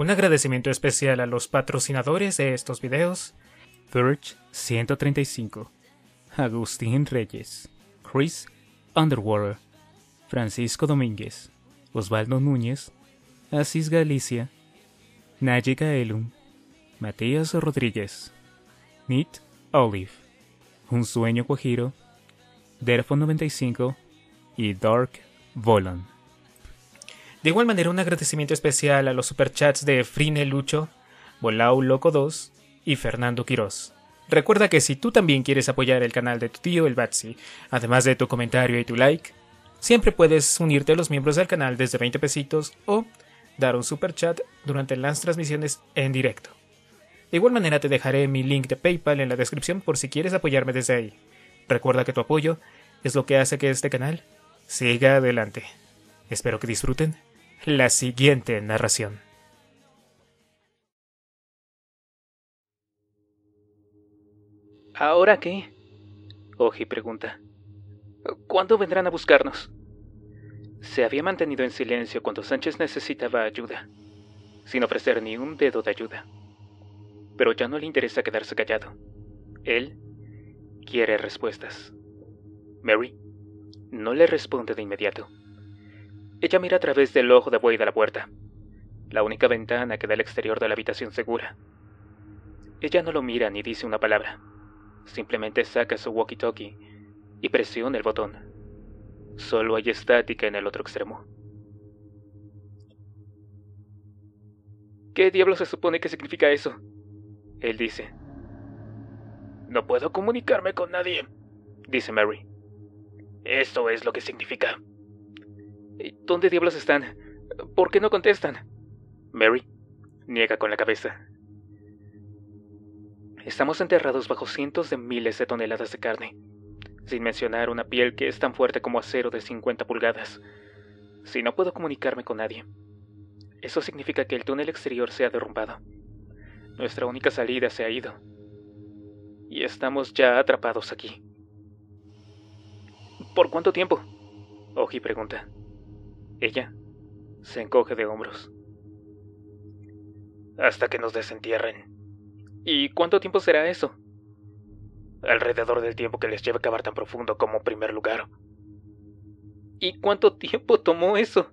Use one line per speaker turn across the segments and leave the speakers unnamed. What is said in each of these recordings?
Un agradecimiento especial a los patrocinadores de estos videos. Verge 135, Agustín Reyes, Chris Underwater, Francisco Domínguez, Osvaldo Núñez, Asís Galicia, Nayica Elum, Matías Rodríguez, Nit Olive, Un Sueño Guajiro, Derfo 95 y Dark Volan. De igual manera, un agradecimiento especial a los superchats de Frine Lucho, Bolao Loco 2 y Fernando Quiroz. Recuerda que si tú también quieres apoyar el canal de tu tío el Batsy, además de tu comentario y tu like, siempre puedes unirte a los miembros del canal desde 20 pesitos o dar un superchat durante las transmisiones en directo. De igual manera te dejaré mi link de PayPal en la descripción por si quieres apoyarme desde ahí. Recuerda que tu apoyo es lo que hace que este canal siga adelante. Espero que disfruten la siguiente narración. ¿Ahora qué? Oji pregunta. ¿Cuándo
vendrán a buscarnos?
Se había mantenido en silencio cuando Sánchez necesitaba ayuda, sin ofrecer ni un dedo de ayuda. Pero ya no le interesa quedarse callado. Él quiere respuestas. Mary no le responde de inmediato. Ella mira a través del ojo de buey de la puerta, la única ventana que da al exterior de la habitación segura. Ella no lo mira ni dice una palabra. Simplemente saca su walkie-talkie y presiona el botón. Solo hay estática en el otro extremo. ¿Qué diablo se supone que significa eso? Él dice. No puedo comunicarme con nadie, dice Mary. Esto es lo que significa. ¿Dónde diablos están? ¿Por qué no contestan? Mary niega con la cabeza. Estamos enterrados bajo cientos de miles de toneladas de carne, sin mencionar una piel que es tan fuerte como acero de 50 pulgadas. Si no puedo comunicarme con nadie, eso significa que el túnel exterior se ha derrumbado. Nuestra única salida se ha ido. Y estamos ya atrapados aquí. ¿Por cuánto tiempo? Oji pregunta. Ella se encoge de hombros. Hasta que nos desentierren. ¿Y cuánto tiempo será eso? Alrededor del tiempo que les lleve cavar tan profundo como primer lugar.
¿Y cuánto tiempo tomó eso?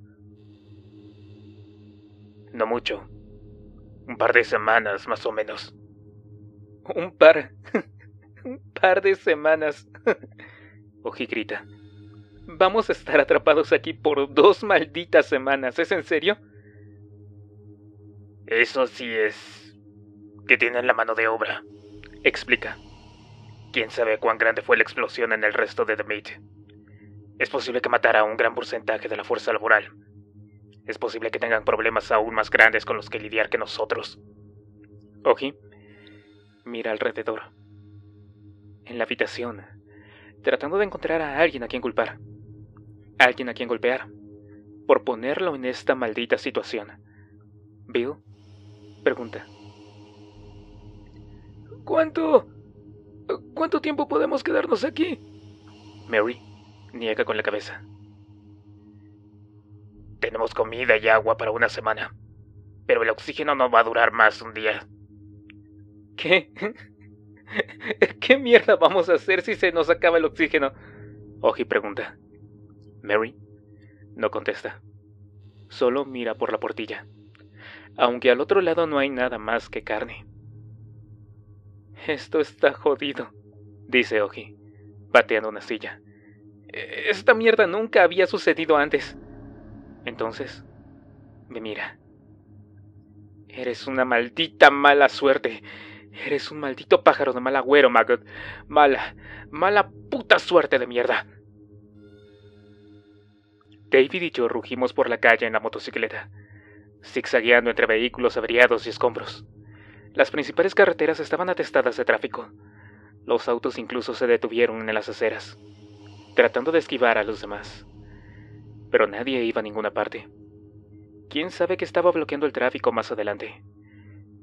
No mucho. Un par de semanas, más o menos.
Un par.
un par de semanas. Oji grita. Vamos a estar atrapados aquí por dos malditas semanas, ¿es en serio? Eso sí es... que tienen la mano de obra, explica. ¿Quién sabe cuán grande fue la explosión en el resto de The Mate. Es posible que matara a un gran porcentaje de la fuerza laboral. Es posible que tengan problemas aún más grandes con los que lidiar que nosotros. Oji, mira alrededor. En la habitación, tratando de encontrar a alguien a quien culpar alguien a quien golpear, por ponerlo en esta maldita situación. Bill pregunta.
¿Cuánto... cuánto tiempo podemos quedarnos aquí?
Mary niega con la cabeza. Tenemos comida y agua para una semana, pero el oxígeno no va a durar más un día.
¿Qué?
¿Qué mierda vamos a hacer si se nos acaba el oxígeno? Oji pregunta. Mary no contesta. Solo mira por la portilla, aunque al otro lado no hay nada más que carne. Esto está jodido, dice Oji, pateando una silla.
E-, esta
mierda nunca había sucedido antes. Entonces, me mira. Eres una maldita mala suerte. Eres un maldito pájaro de mal agüero, Maggot. Mala, mala puta suerte de mierda. David y yo rugimos por la calle en la motocicleta, zigzagueando entre vehículos averiados y escombros. Las principales carreteras estaban atestadas de tráfico. Los autos incluso se detuvieron en las aceras, tratando de esquivar a los demás. Pero nadie iba a ninguna parte. ¿Quién sabe qué estaba bloqueando el tráfico más adelante?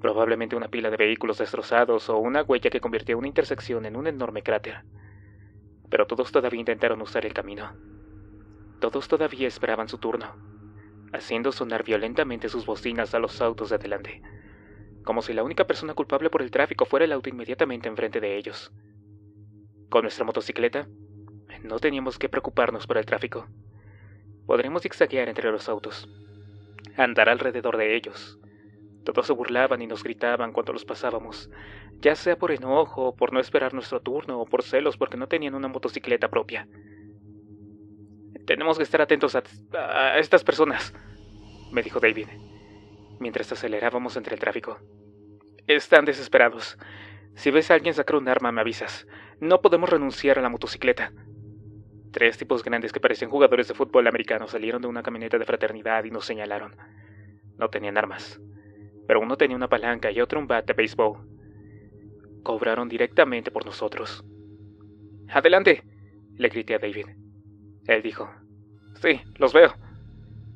Probablemente una pila de vehículos destrozados o una huella que convirtió una intersección en un enorme cráter. Pero todos todavía intentaron usar el camino. Todos todavía esperaban su turno, haciendo sonar violentamente sus bocinas a los autos de adelante, como si la única persona culpable por el tráfico fuera el auto inmediatamente enfrente de ellos. Con nuestra motocicleta, no teníamos que preocuparnos por el tráfico. Podríamos zigzaguear entre los autos, andar alrededor de ellos. Todos se burlaban y nos gritaban cuando los pasábamos, ya sea por enojo, por no esperar nuestro turno o por celos porque no tenían una motocicleta propia. Tenemos que estar atentos a, estas personas, me dijo David, mientras acelerábamos entre el tráfico. Están desesperados. Si ves a alguien sacar un arma, me avisas. No podemos renunciar a la motocicleta. Tres tipos grandes que parecían jugadores de fútbol americano salieron de una camioneta de fraternidad y nos señalaron. No tenían armas, pero uno tenía una palanca y otro un bat de béisbol. Cobraron directamente por nosotros. Adelante, le grité a David. Él dijo. Sí, los veo.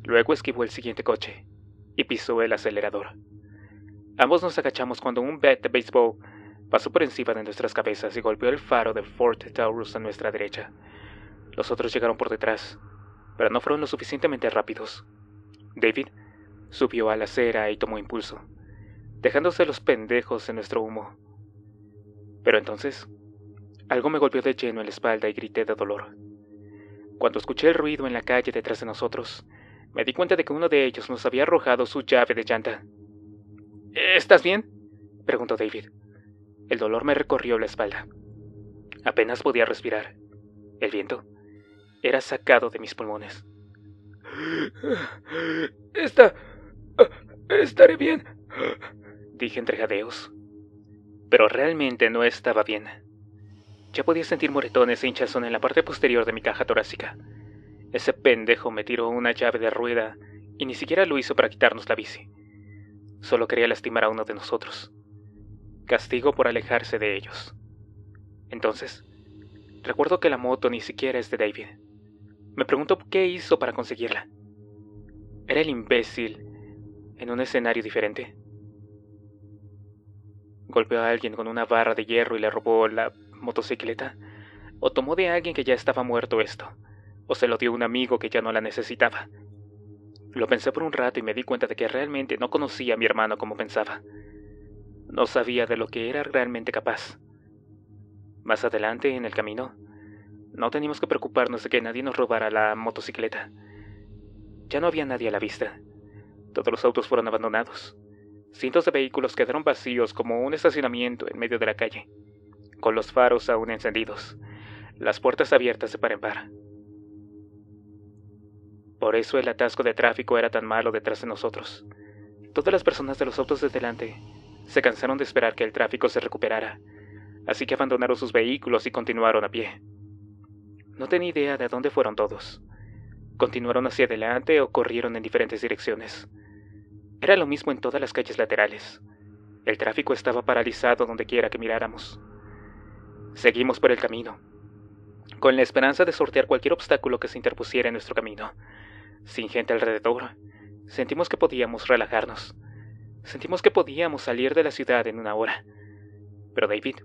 Luego esquivó el siguiente coche y pisó el acelerador. Ambos nos agachamos cuando un bat de béisbol pasó por encima de nuestras cabezas y golpeó el faro de Fort Taurus a nuestra derecha. Los otros llegaron por detrás, pero no fueron lo suficientemente rápidos. David subió a la acera y tomó impulso, dejándose los pendejos en nuestro humo. Pero entonces, algo me golpeó de lleno en la espalda y grité de dolor. Cuando escuché el ruido en la calle detrás de nosotros, me di cuenta de que uno de ellos nos había arrojado su llave de llanta. ¿Estás bien? preguntó David. El dolor me recorrió la espalda. Apenas podía respirar. El viento era sacado de mis pulmones.
Está. estaré bien,
dije entre jadeos. Pero realmente no estaba bien. Ya podía sentir moretones e hinchazón en la parte posterior de mi caja torácica. Ese pendejo me tiró una llave de rueda y ni siquiera lo hizo para quitarnos la bici. Solo quería lastimar a uno de nosotros. Castigo por alejarse de ellos. Entonces, recuerdo que la moto ni siquiera es de David. Me pregunto qué hizo para conseguirla. ¿Era el imbécil en un escenario diferente? Golpeó a alguien con una barra de hierro y le robó la motocicleta? ¿O tomó de alguien que ya estaba muerto esto? ¿O se lo dio un amigo que ya no la necesitaba? Lo pensé por un rato y me di cuenta de que realmente no conocía a mi hermano como pensaba. No sabía de lo que era realmente capaz. Más adelante, en el camino, no teníamos que preocuparnos de que nadie nos robara la motocicleta. Ya no había nadie a la vista. Todos los autos fueron abandonados. Cientos de vehículos quedaron vacíos como un estacionamiento en medio de la calle con los faros aún encendidos, las puertas abiertas de par en par. Por eso el atasco de tráfico era tan malo detrás de nosotros. Todas las personas de los autos de delante se cansaron de esperar que el tráfico se recuperara, así que abandonaron sus vehículos y continuaron a pie. No tenía idea de dónde fueron todos. Continuaron hacia adelante o corrieron en diferentes direcciones. Era lo mismo en todas las calles laterales. El tráfico estaba paralizado donde quiera que miráramos. Seguimos por el camino, con la esperanza de sortear cualquier obstáculo que se interpusiera en nuestro camino. Sin gente alrededor, sentimos que podíamos relajarnos. Sentimos que podíamos salir de la ciudad en una hora. Pero David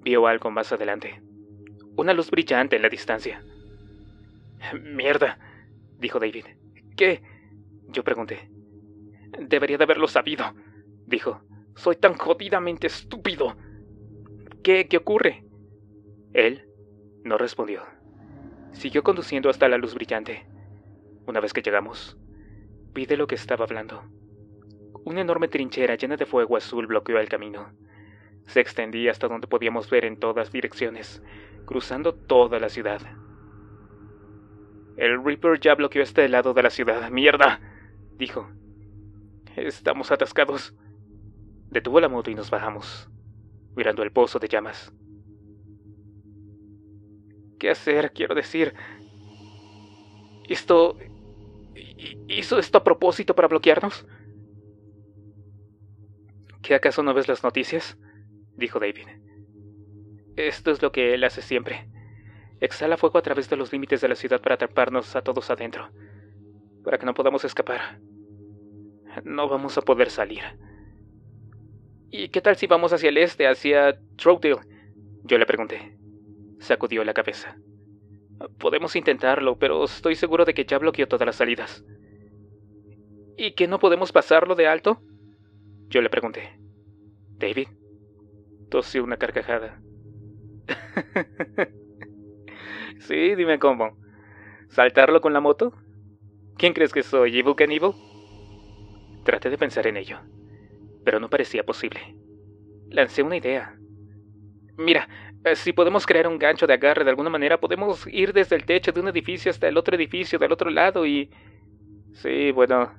vio algo más adelante. Una luz brillante en la distancia. Mierda, dijo David. ¿Qué? Yo pregunté. Debería de haberlo sabido, dijo. Soy tan jodidamente estúpido. ¿Qué, qué ocurre? Él no respondió. Siguió conduciendo hasta la luz brillante. Una vez que llegamos, vi de lo que estaba hablando. Una enorme trinchera llena de fuego azul bloqueó el camino. Se extendía hasta donde podíamos ver en todas direcciones, cruzando toda la ciudad. El Reaper ya bloqueó este lado de la ciudad. ¡Mierda! dijo. Estamos atascados. Detuvo la moto y nos bajamos mirando el pozo de llamas. ¿Qué hacer? Quiero decir... Esto... ¿Hizo esto a propósito para bloquearnos? ¿Qué acaso no ves las noticias? dijo David. Esto es lo que él hace siempre. Exhala fuego a través de los límites de la ciudad para atraparnos a todos adentro, para que no podamos escapar. No vamos a poder salir. ¿Y qué tal si vamos hacia el este, hacia Troutdale? Yo le pregunté. Sacudió la cabeza. Podemos intentarlo, pero estoy seguro de que ya bloqueó todas las salidas. ¿Y que no podemos pasarlo de alto? Yo le pregunté. David. Tosió una carcajada. sí, dime cómo. ¿Saltarlo con la moto? ¿Quién crees que soy, Evil Cannibal? Traté de pensar en ello pero no parecía posible. Lancé una idea. Mira, eh, si podemos crear un gancho de agarre de alguna manera, podemos ir desde el techo de un edificio hasta el otro edificio del otro lado y... Sí, bueno...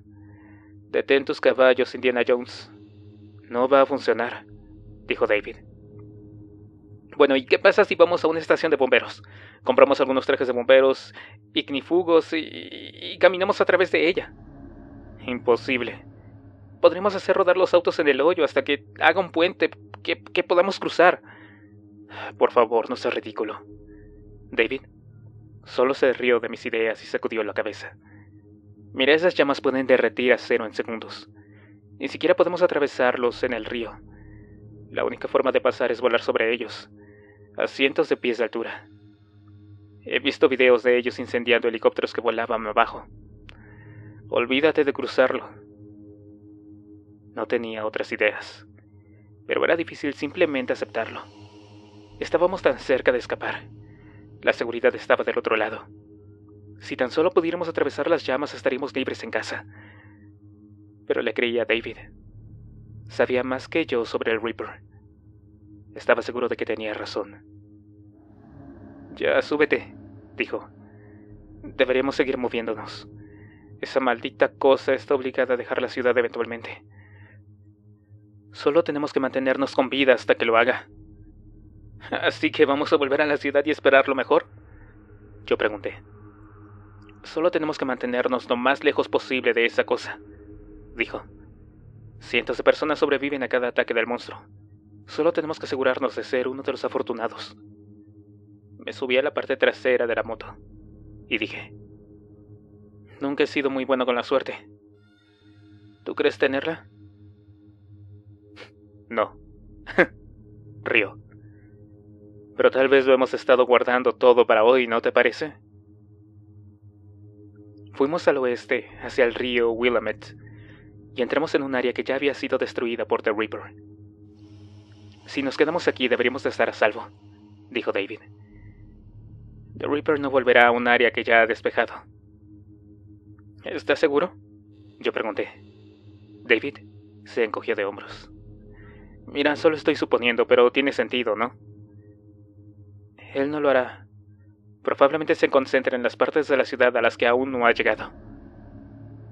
Detén tus caballos, Indiana Jones. No va a funcionar, dijo David. Bueno, ¿y qué pasa si vamos a una estación de bomberos? Compramos algunos trajes de bomberos, ignifugos y, y caminamos a través de ella. Imposible, Podremos hacer rodar los autos en el hoyo hasta que haga un puente que, podamos cruzar. Por favor, no sea ridículo. David solo se rió de mis ideas y sacudió la cabeza. Mira, esas llamas pueden derretir a cero en segundos. Ni siquiera podemos atravesarlos en el río. La única forma de pasar es volar sobre ellos, a cientos de pies de altura. He visto videos de ellos incendiando helicópteros que volaban abajo. Olvídate de cruzarlo. No tenía otras ideas, pero era difícil simplemente aceptarlo. Estábamos tan cerca de escapar. La seguridad estaba del otro lado. Si tan solo pudiéramos atravesar las llamas estaríamos libres en casa. Pero le creía a David. Sabía más que yo sobre el Reaper. Estaba seguro de que tenía razón. Ya súbete, dijo. Deberíamos seguir moviéndonos. Esa maldita cosa está obligada a dejar la ciudad eventualmente. Solo tenemos que mantenernos con vida hasta que lo haga. Así que vamos a volver a la ciudad y esperar lo mejor. Yo pregunté. Solo tenemos que mantenernos lo más lejos posible de esa cosa, dijo. Cientos de personas sobreviven a cada ataque del monstruo. Solo tenemos que asegurarnos de ser uno de los afortunados. Me subí a la parte trasera de la moto y dije, Nunca he sido muy bueno con la suerte. ¿Tú crees tenerla? No. Río. Pero tal vez lo hemos estado guardando todo para hoy, ¿no te parece? Fuimos al oeste, hacia el río Willamette, y entramos en un área que ya había sido destruida por The Reaper. Si nos quedamos aquí deberíamos estar a salvo, dijo David. The Reaper no volverá a un área que ya ha despejado. ¿Estás seguro? Yo pregunté. David se encogió de hombros. Mira, solo estoy suponiendo, pero tiene sentido, ¿no? Él no lo hará. Probablemente se concentre en las partes de la ciudad a las que aún no ha llegado.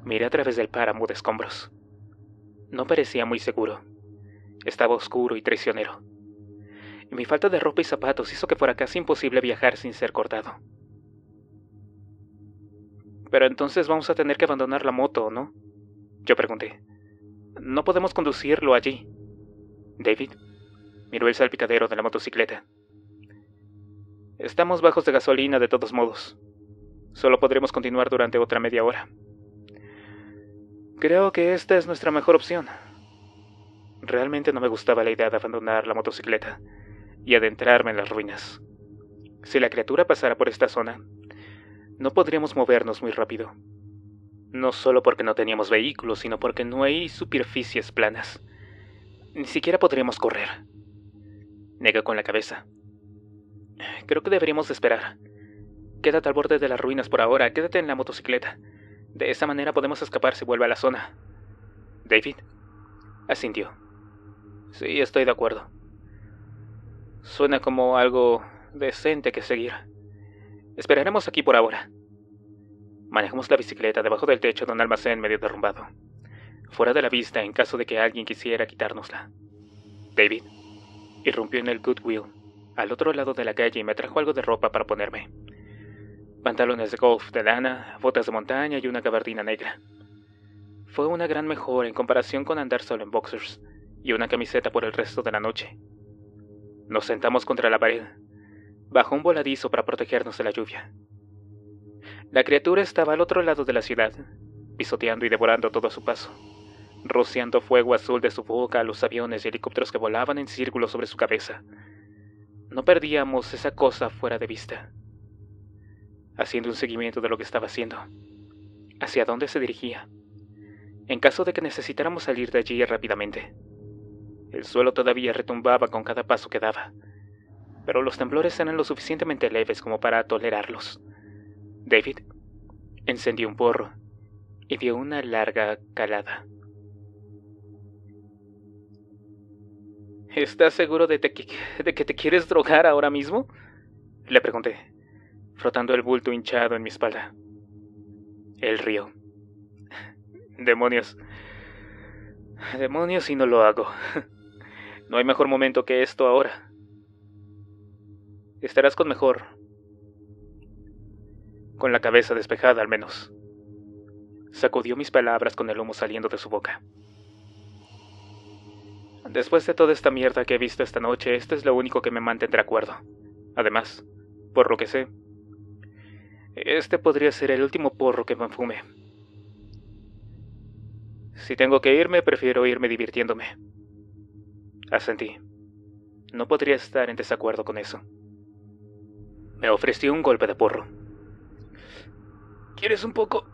Miré a través del páramo de escombros. No parecía muy seguro. Estaba oscuro y traicionero. mi falta de ropa y zapatos hizo que fuera casi imposible viajar sin ser cortado. Pero entonces vamos a tener que abandonar la moto, ¿no? Yo pregunté. No podemos conducirlo allí. David miró el salpicadero de la motocicleta. Estamos bajos de gasolina de todos modos. Solo podremos continuar durante otra media hora. Creo que esta es nuestra mejor opción. Realmente no me gustaba la idea de abandonar la motocicleta y adentrarme en las ruinas. Si la criatura pasara por esta zona, no podríamos movernos muy rápido. No solo porque no teníamos vehículos, sino porque no hay superficies planas. Ni siquiera podríamos correr. Nega con la cabeza. Creo que deberíamos esperar. Quédate al borde de las ruinas por ahora, quédate en la motocicleta. De esa manera podemos escapar si vuelve a la zona. David asintió. Sí, estoy de acuerdo. Suena como algo decente que seguir. Esperaremos aquí por ahora. Manejamos la bicicleta debajo del techo de un almacén medio derrumbado fuera de la vista en caso de que alguien quisiera quitárnosla. David irrumpió en el Goodwill, al otro lado de la calle, y me trajo algo de ropa para ponerme. Pantalones de golf de lana, botas de montaña y una gabardina negra. Fue una gran mejora en comparación con andar solo en boxers y una camiseta por el resto de la noche. Nos sentamos contra la pared, bajo un voladizo para protegernos de la lluvia. La criatura estaba al otro lado de la ciudad, pisoteando y devorando todo a su paso rociando fuego azul de su boca a los aviones y helicópteros que volaban en círculo sobre su cabeza. No perdíamos esa cosa fuera de vista, haciendo un seguimiento de lo que estaba haciendo, hacia dónde se dirigía, en caso de que necesitáramos salir de allí rápidamente. El suelo todavía retumbaba con cada paso que daba, pero los temblores eran lo suficientemente leves como para tolerarlos. David encendió un porro y dio una larga calada. ¿Estás seguro de, que te quieres drogar ahora mismo? Le pregunté, frotando el bulto hinchado en mi espalda. Él río. Demonios. Demonios si no lo hago. No hay mejor momento que esto ahora. Estarás con mejor. Con la cabeza despejada al menos. Sacudió mis palabras con el humo saliendo de su boca. Después de toda esta mierda que he visto esta noche, este es lo único que me mantendrá acuerdo. Además, por lo que sé, este podría ser el último porro que me fume. Si tengo que irme, prefiero irme divirtiéndome. Asentí. No podría estar en desacuerdo con eso. Me ofreció un golpe de porro. ¿Quieres un poco?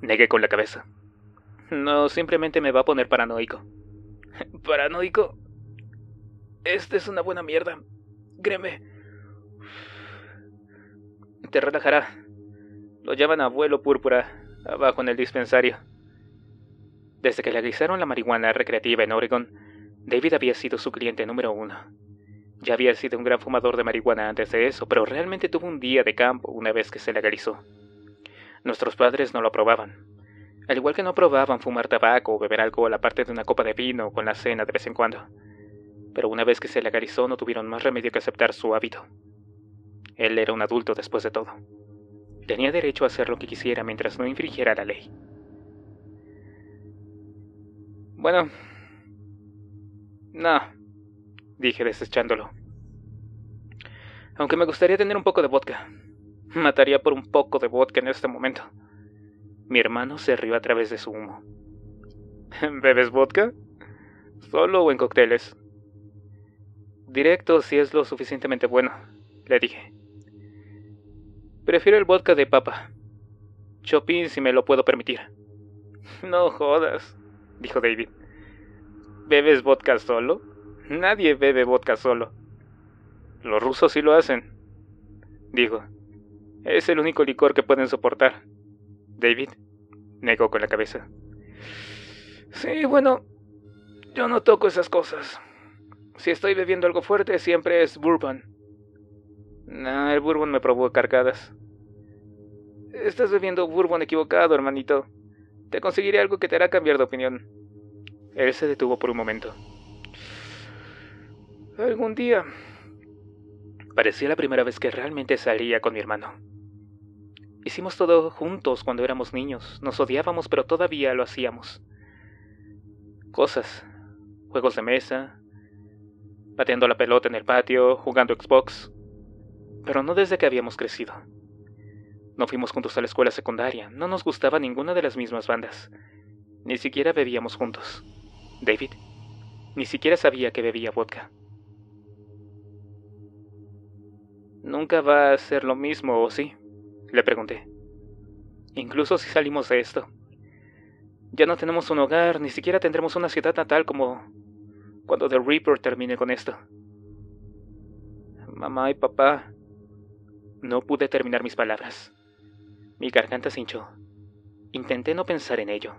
Negué con la cabeza. No, simplemente me va a poner paranoico.
Paranoico. Esta es una buena mierda.
Créeme. Te relajará. Lo llaman abuelo púrpura, abajo en el dispensario. Desde que legalizaron la marihuana recreativa en Oregon, David había sido su cliente número uno. Ya había sido un gran fumador de marihuana antes de eso, pero realmente tuvo un día de campo una vez que se legalizó. Nuestros padres no lo aprobaban, al igual que no probaban fumar tabaco o beber algo a la parte de una copa de vino con la cena de vez en cuando. Pero una vez que se legalizó no tuvieron más remedio que aceptar su hábito. Él era un adulto después de todo. Tenía derecho a hacer lo que quisiera mientras no infringiera la ley. Bueno... No, dije desechándolo. Aunque me gustaría tener un poco de vodka. Mataría por un poco de vodka en este momento. Mi hermano se rió a través de su humo. ¿Bebes vodka? Solo o en cócteles. Directo si es lo suficientemente bueno, le dije. Prefiero el vodka de papa. Chopin si me lo puedo permitir.
No jodas,
dijo David. ¿Bebes vodka solo? Nadie bebe vodka solo. Los rusos sí lo hacen, dijo. Es el único licor que pueden soportar. David negó con la cabeza.
Sí, bueno, yo no toco esas cosas. Si estoy bebiendo algo fuerte, siempre es bourbon.
Nah, el bourbon me provoca cargadas.
Estás bebiendo
bourbon equivocado, hermanito. Te conseguiré algo que te hará cambiar de opinión. Él se detuvo por un momento.
Algún día. Parecía la
primera vez que realmente salía con mi hermano. Hicimos todo juntos cuando éramos niños. Nos odiábamos, pero todavía lo hacíamos. Cosas. Juegos de mesa. Pateando la pelota en el patio, jugando Xbox. Pero no desde que habíamos crecido. No fuimos juntos a la escuela secundaria. No nos gustaba ninguna de las mismas bandas. Ni siquiera bebíamos juntos. David ni siquiera sabía que bebía vodka. Nunca va a ser lo mismo, ¿o sí? Le pregunté. Incluso si salimos de esto. Ya no tenemos un hogar, ni siquiera tendremos una ciudad natal como cuando The Reaper termine con esto. Mamá y papá... No pude terminar mis palabras. Mi garganta se hinchó. Intenté no pensar en ello.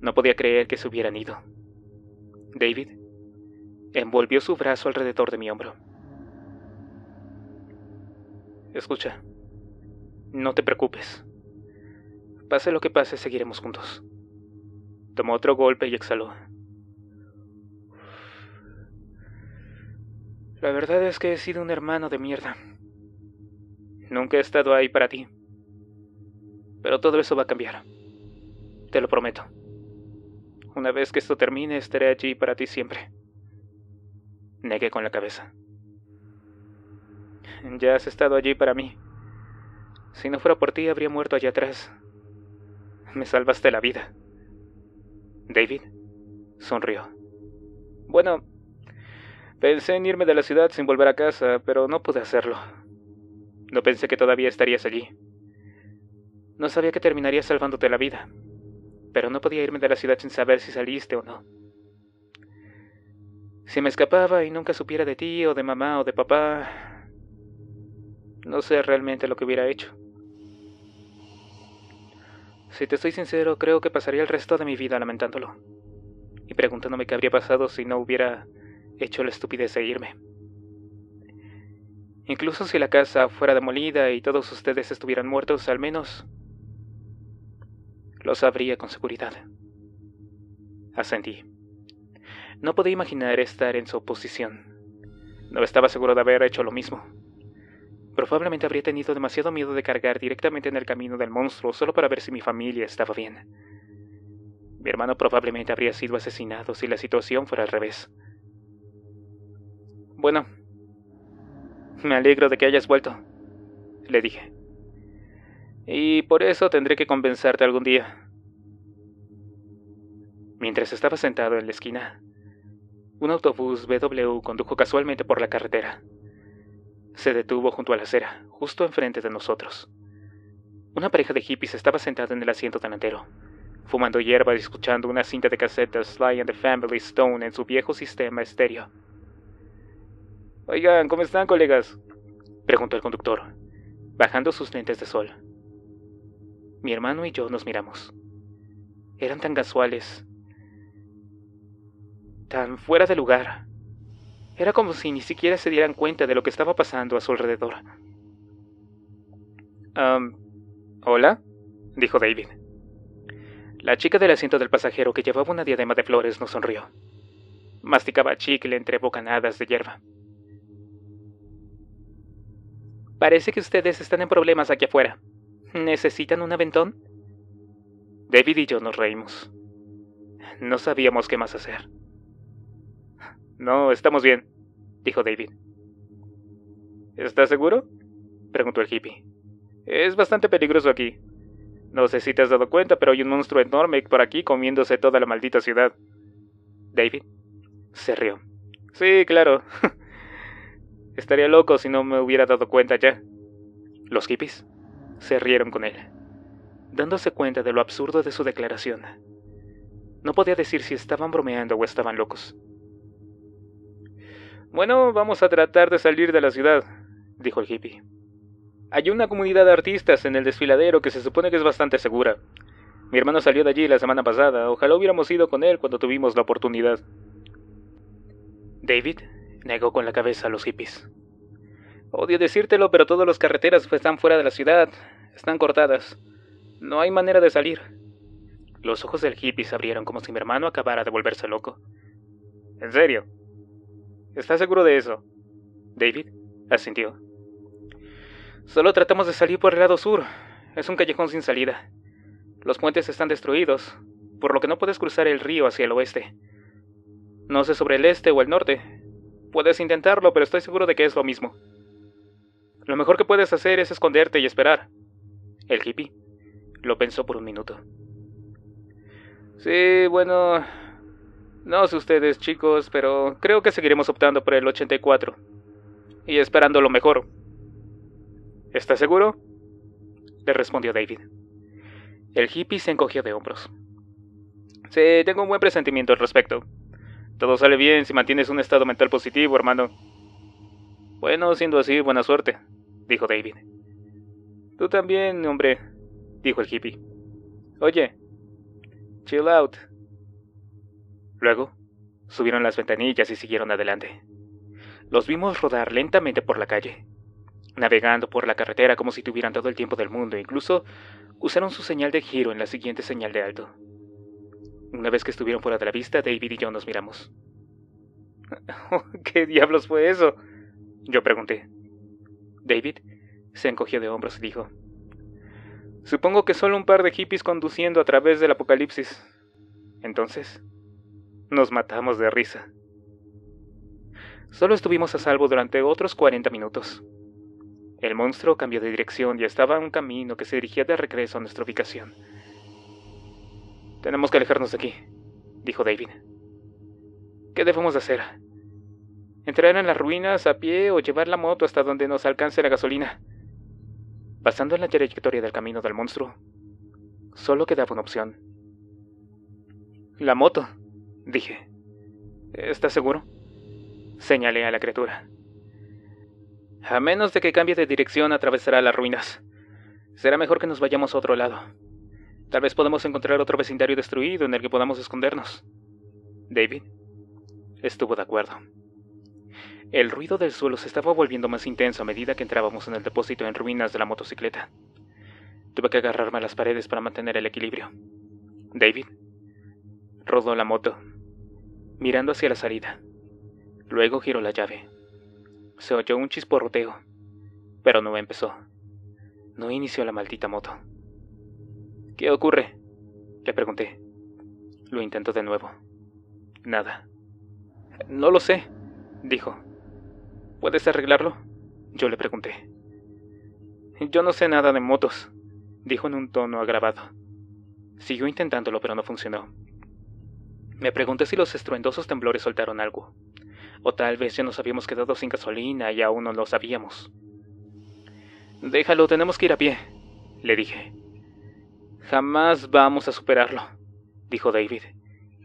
No podía creer que se hubieran ido. David envolvió su brazo alrededor de mi hombro. Escucha, no te preocupes. Pase lo que pase, seguiremos juntos. Tomó otro golpe y exhaló.
La verdad es que he sido un
hermano de mierda. Nunca he estado ahí para ti. Pero todo eso va a cambiar. Te lo prometo. Una vez que esto termine, estaré allí para ti siempre. Negué con la cabeza. Ya has estado allí para mí. Si no fuera por ti, habría muerto allá atrás. Me salvaste la vida. David sonrió. Bueno, pensé en irme de la ciudad sin volver a casa, pero no pude hacerlo. No pensé que todavía estarías allí. No sabía que terminaría salvándote la vida, pero no podía irme de la ciudad sin saber si saliste o no. Si me escapaba y nunca supiera de ti o de mamá o de papá, no sé realmente lo que hubiera hecho. Si te soy sincero, creo que pasaría el resto de mi vida lamentándolo. Y preguntándome qué habría pasado si no hubiera hecho la estupidez de irme. Incluso si la casa fuera demolida y todos ustedes estuvieran muertos, al menos lo sabría con seguridad. Asentí. No podía imaginar estar en su posición. No estaba seguro de haber hecho lo mismo. Probablemente habría tenido demasiado miedo de cargar directamente en el camino del monstruo solo para ver si mi familia estaba bien. Mi hermano probablemente habría sido asesinado si la situación fuera al revés. Bueno, me alegro de que hayas vuelto, le dije. Y por eso tendré que convencerte algún día. Mientras estaba sentado en la esquina, un autobús BW condujo casualmente por la carretera. Se detuvo junto a la acera, justo enfrente de nosotros. Una pareja de hippies estaba sentada en el asiento delantero, fumando hierba y escuchando una cinta de casetas Sly and the Family Stone en su viejo sistema estéreo. Oigan, ¿cómo están, colegas? preguntó el conductor, bajando sus lentes de sol. Mi hermano y yo nos miramos. Eran tan casuales, tan fuera de lugar. Era como si ni siquiera se dieran cuenta de lo que estaba pasando a su alrededor. Hola, dijo David. La chica del asiento del pasajero que llevaba una diadema de flores no sonrió. Masticaba chicle entre bocanadas de hierba. Parece que ustedes están en problemas aquí afuera. ¿Necesitan un aventón? David y yo nos reímos. No sabíamos qué más hacer. No, estamos bien, dijo David. ¿Estás seguro? preguntó el hippie. Es bastante peligroso aquí. No sé si te has dado cuenta, pero hay un monstruo enorme por aquí comiéndose toda la maldita ciudad. David se rió. Sí, claro. Estaría loco si no me hubiera dado cuenta ya. Los hippies se rieron con él, dándose cuenta de lo absurdo de su declaración. No podía decir si estaban bromeando o estaban locos. Bueno, vamos a tratar de salir de la ciudad, dijo el hippie. Hay una comunidad de artistas en el desfiladero que se supone que es bastante segura. Mi hermano salió de allí la semana pasada, ojalá hubiéramos ido con él cuando tuvimos la oportunidad. David negó con la cabeza a los hippies. Odio decírtelo, pero todas las carreteras están fuera de la ciudad, están cortadas. No hay manera de salir. Los ojos del hippie se abrieron como si mi hermano acabara de volverse loco. ¿En serio? ¿Estás seguro de eso? David asintió. Solo tratamos de salir por el lado sur. Es un callejón sin salida. Los puentes están destruidos, por lo que no puedes cruzar el río hacia el oeste. No sé sobre el este o el norte. Puedes intentarlo, pero estoy seguro de que es lo mismo. Lo mejor que puedes hacer es esconderte y esperar. El hippie lo pensó por un minuto.
Sí, bueno,
no sé ustedes chicos, pero creo que seguiremos optando por el 84. Y esperando lo mejor. ¿Estás seguro? Le respondió David. El hippie se encogió de hombros. Sí, tengo un buen presentimiento al respecto. Todo sale bien si mantienes un estado mental positivo, hermano. Bueno, siendo así, buena suerte, dijo David. Tú también, hombre, dijo el hippie. Oye, chill out, Luego, subieron las ventanillas y siguieron adelante. Los vimos rodar lentamente por la calle, navegando por la carretera como si tuvieran todo el tiempo del mundo, incluso usaron su señal de giro en la siguiente señal de alto. Una vez que estuvieron fuera de la vista, David y yo nos miramos. Oh, ¿Qué diablos fue eso? Yo pregunté. David se encogió de hombros y dijo, Supongo que solo un par de hippies conduciendo a través del apocalipsis. Entonces, nos matamos de risa. Solo estuvimos a salvo durante otros 40 minutos. El monstruo cambió de dirección y estaba en un camino que se dirigía de regreso a nuestra ubicación. Tenemos que alejarnos de aquí, dijo David. ¿Qué debemos hacer? ¿Entrar en las ruinas a pie o llevar la moto hasta donde nos alcance la gasolina? Pasando en la trayectoria del camino del monstruo, solo quedaba una opción. La moto dije. ¿Estás seguro? Señalé a la criatura. A menos de que cambie de dirección, atravesará las ruinas. Será mejor que nos vayamos a otro lado. Tal vez podamos encontrar otro vecindario destruido en el que podamos escondernos. David estuvo de acuerdo. El ruido del suelo se estaba volviendo más intenso a medida que entrábamos en el depósito en ruinas de la motocicleta. Tuve que agarrarme a las paredes para mantener el equilibrio. David rodó la moto mirando hacia la salida. Luego giró la llave. Se oyó un chisporroteo, pero no empezó. No inició la maldita moto. ¿Qué ocurre? Le pregunté. Lo intentó de nuevo. Nada. No lo sé, dijo. ¿Puedes arreglarlo? Yo le pregunté. Yo no sé nada de motos, dijo en un tono agravado. Siguió intentándolo, pero no funcionó. Me pregunté si los estruendosos temblores soltaron algo. O tal vez ya nos habíamos quedado sin gasolina y aún no lo sabíamos. Déjalo, tenemos que ir a pie, le dije. Jamás vamos a superarlo, dijo David,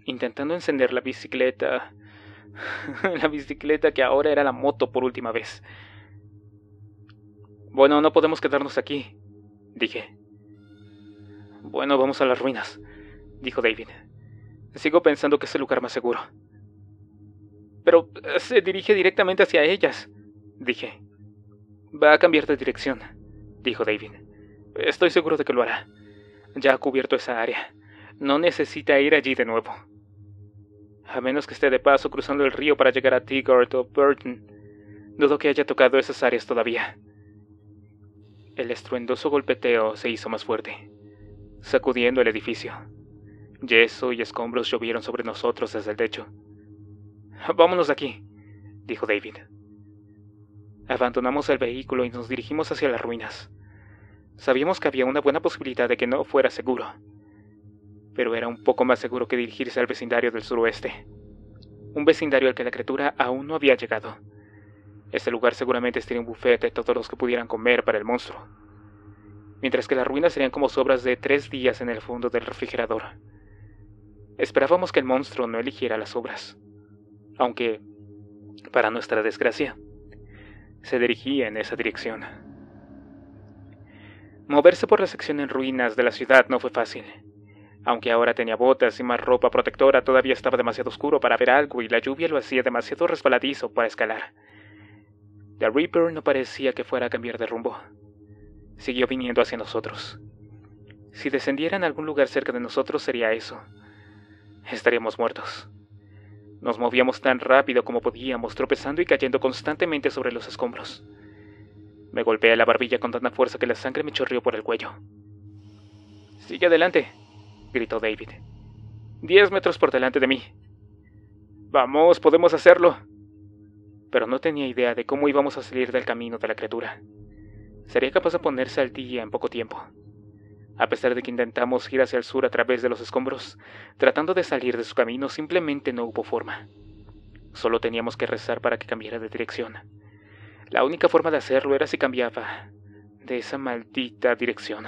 intentando encender la bicicleta. la bicicleta que ahora era la moto por última vez. Bueno, no podemos quedarnos aquí, dije. Bueno, vamos a las ruinas, dijo David, Sigo pensando que es el lugar más seguro. Pero eh, se dirige directamente hacia ellas, dije. Va a cambiar de dirección, dijo David. Estoy seguro de que lo hará. Ya ha cubierto esa área. No necesita ir allí de nuevo. A menos que esté de paso cruzando el río para llegar a Tigard o Burton, dudo que haya tocado esas áreas todavía. El estruendoso golpeteo se hizo más fuerte, sacudiendo el edificio. Yeso y escombros llovieron sobre nosotros desde el techo. Vámonos de aquí, dijo David. Abandonamos el vehículo y nos dirigimos hacia las ruinas. Sabíamos que había una buena posibilidad de que no fuera seguro, pero era un poco más seguro que dirigirse al vecindario del suroeste, un vecindario al que la criatura aún no había llegado. Este lugar seguramente sería un bufete de todos los que pudieran comer para el monstruo, mientras que las ruinas serían como sobras de tres días en el fondo del refrigerador. Esperábamos que el monstruo no eligiera las obras, aunque, para nuestra desgracia, se dirigía en esa dirección. Moverse por la sección en ruinas de la ciudad no fue fácil. Aunque ahora tenía botas y más ropa protectora, todavía estaba demasiado oscuro para ver algo y la lluvia lo hacía demasiado resbaladizo para escalar. La Reaper no parecía que fuera a cambiar de rumbo. Siguió viniendo hacia nosotros. Si descendiera en algún lugar cerca de nosotros sería eso, estaríamos muertos. Nos movíamos tan rápido como podíamos, tropezando y cayendo constantemente sobre los escombros. Me golpeé la barbilla con tanta fuerza que la sangre me chorrió por el cuello. Sigue adelante, gritó David. Diez metros por delante de mí. Vamos, podemos hacerlo. Pero no tenía idea de cómo íbamos a salir del camino de la criatura. Sería capaz de ponerse al día en poco tiempo. A pesar de que intentamos ir hacia el sur a través de los escombros, tratando de salir de su camino, simplemente no hubo forma. Solo teníamos que rezar para que cambiara de dirección. La única forma de hacerlo era si cambiaba de esa maldita dirección.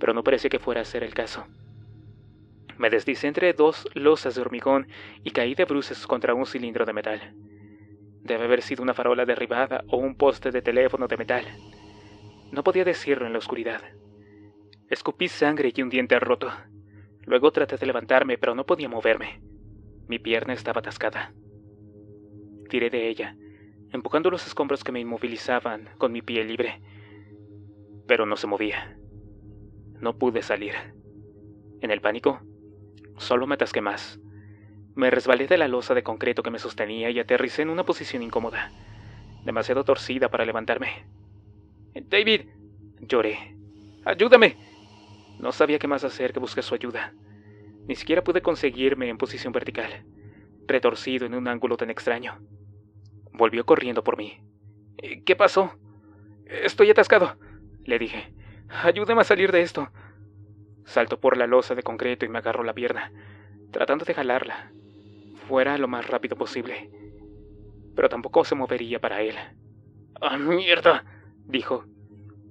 Pero no parecía que fuera a ser el caso. Me deslicé entre dos losas de hormigón y caí de bruces contra un cilindro de metal. Debe haber sido una farola derribada o un poste de teléfono de metal. No podía decirlo en la oscuridad. Escupí sangre y un diente roto. Luego traté de levantarme, pero no podía moverme. Mi pierna estaba atascada. Tiré de ella, empujando los escombros que me inmovilizaban con mi pie libre. Pero no se movía. No pude salir. En el pánico, solo me atasqué más. Me resbalé de la losa de concreto que me sostenía y aterricé en una posición incómoda, demasiado torcida para levantarme. David, lloré. Ayúdame. No sabía qué más hacer que buscar su ayuda. Ni siquiera pude conseguirme en posición vertical, retorcido en un ángulo tan extraño. Volvió corriendo por mí. Eh, ¿Qué pasó? Estoy atascado, le dije. Ayúdeme a salir de esto. Saltó por la losa de concreto y me agarró la pierna, tratando de jalarla fuera lo más rápido posible. Pero tampoco se movería para él.
¡Ah, mierda!
dijo.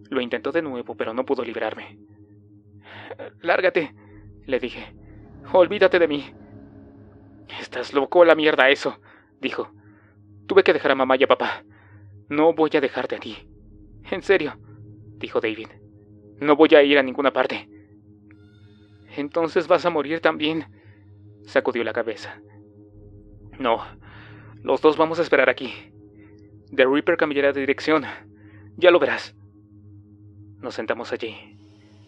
Lo intentó de nuevo, pero no pudo librarme. Lárgate, le dije. Olvídate de mí. Estás loco o la mierda eso, dijo. Tuve que dejar a mamá y a papá. No voy a dejarte aquí En serio, dijo David. No voy a ir a ninguna parte. Entonces vas a morir también, sacudió la cabeza. No, los dos vamos a esperar aquí. The Reaper cambiará de dirección. Ya lo verás. Nos sentamos allí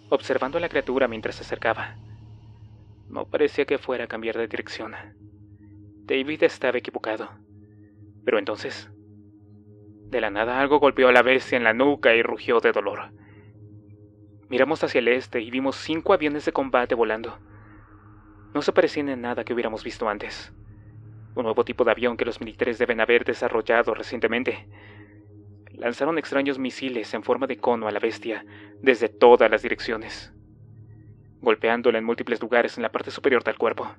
observando a la criatura mientras se acercaba. No parecía que fuera a cambiar de dirección. David estaba equivocado. Pero entonces... De la nada algo golpeó a la bestia en la nuca y rugió de dolor. Miramos hacia el este y vimos cinco aviones de combate volando. No se parecían en nada que hubiéramos visto antes. Un nuevo tipo de avión que los militares deben haber desarrollado recientemente lanzaron extraños misiles en forma de cono a la bestia desde todas las direcciones, golpeándola en múltiples lugares en la parte superior del cuerpo.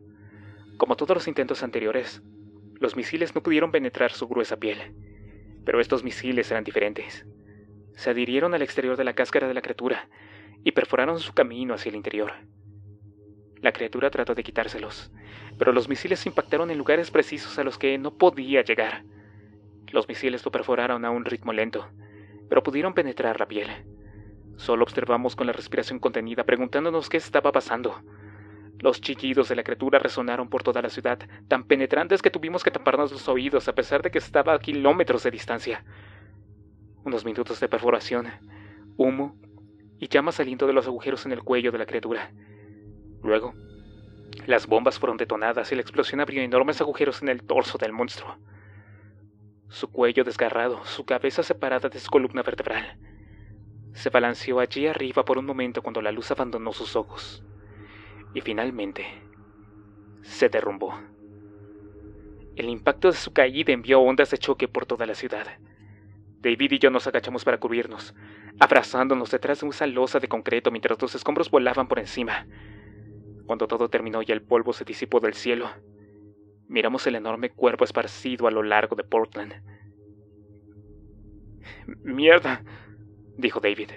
Como todos los intentos anteriores, los misiles no pudieron penetrar su gruesa piel, pero estos misiles eran diferentes. Se adhirieron al exterior de la cáscara de la criatura y perforaron su camino hacia el interior. La criatura trató de quitárselos, pero los misiles impactaron en lugares precisos a los que no podía llegar. Los misiles lo perforaron a un ritmo lento, pero pudieron penetrar la piel. Solo observamos con la respiración contenida, preguntándonos qué estaba pasando. Los chillidos de la criatura resonaron por toda la ciudad, tan penetrantes que tuvimos que taparnos los oídos a pesar de que estaba a kilómetros de distancia. Unos minutos de perforación, humo y llamas saliendo de los agujeros en el cuello de la criatura. Luego, las bombas fueron detonadas y la explosión abrió enormes agujeros en el torso del monstruo su cuello desgarrado, su cabeza separada de su columna vertebral. Se balanceó allí arriba por un momento cuando la luz abandonó sus ojos. Y finalmente, se derrumbó. El impacto de su caída envió ondas de choque por toda la ciudad. David y yo nos agachamos para cubrirnos, abrazándonos detrás de una losa de concreto mientras los escombros volaban por encima. Cuando todo terminó y el polvo se disipó del cielo, miramos el enorme cuerpo esparcido a lo largo de Portland. Mierda, dijo David.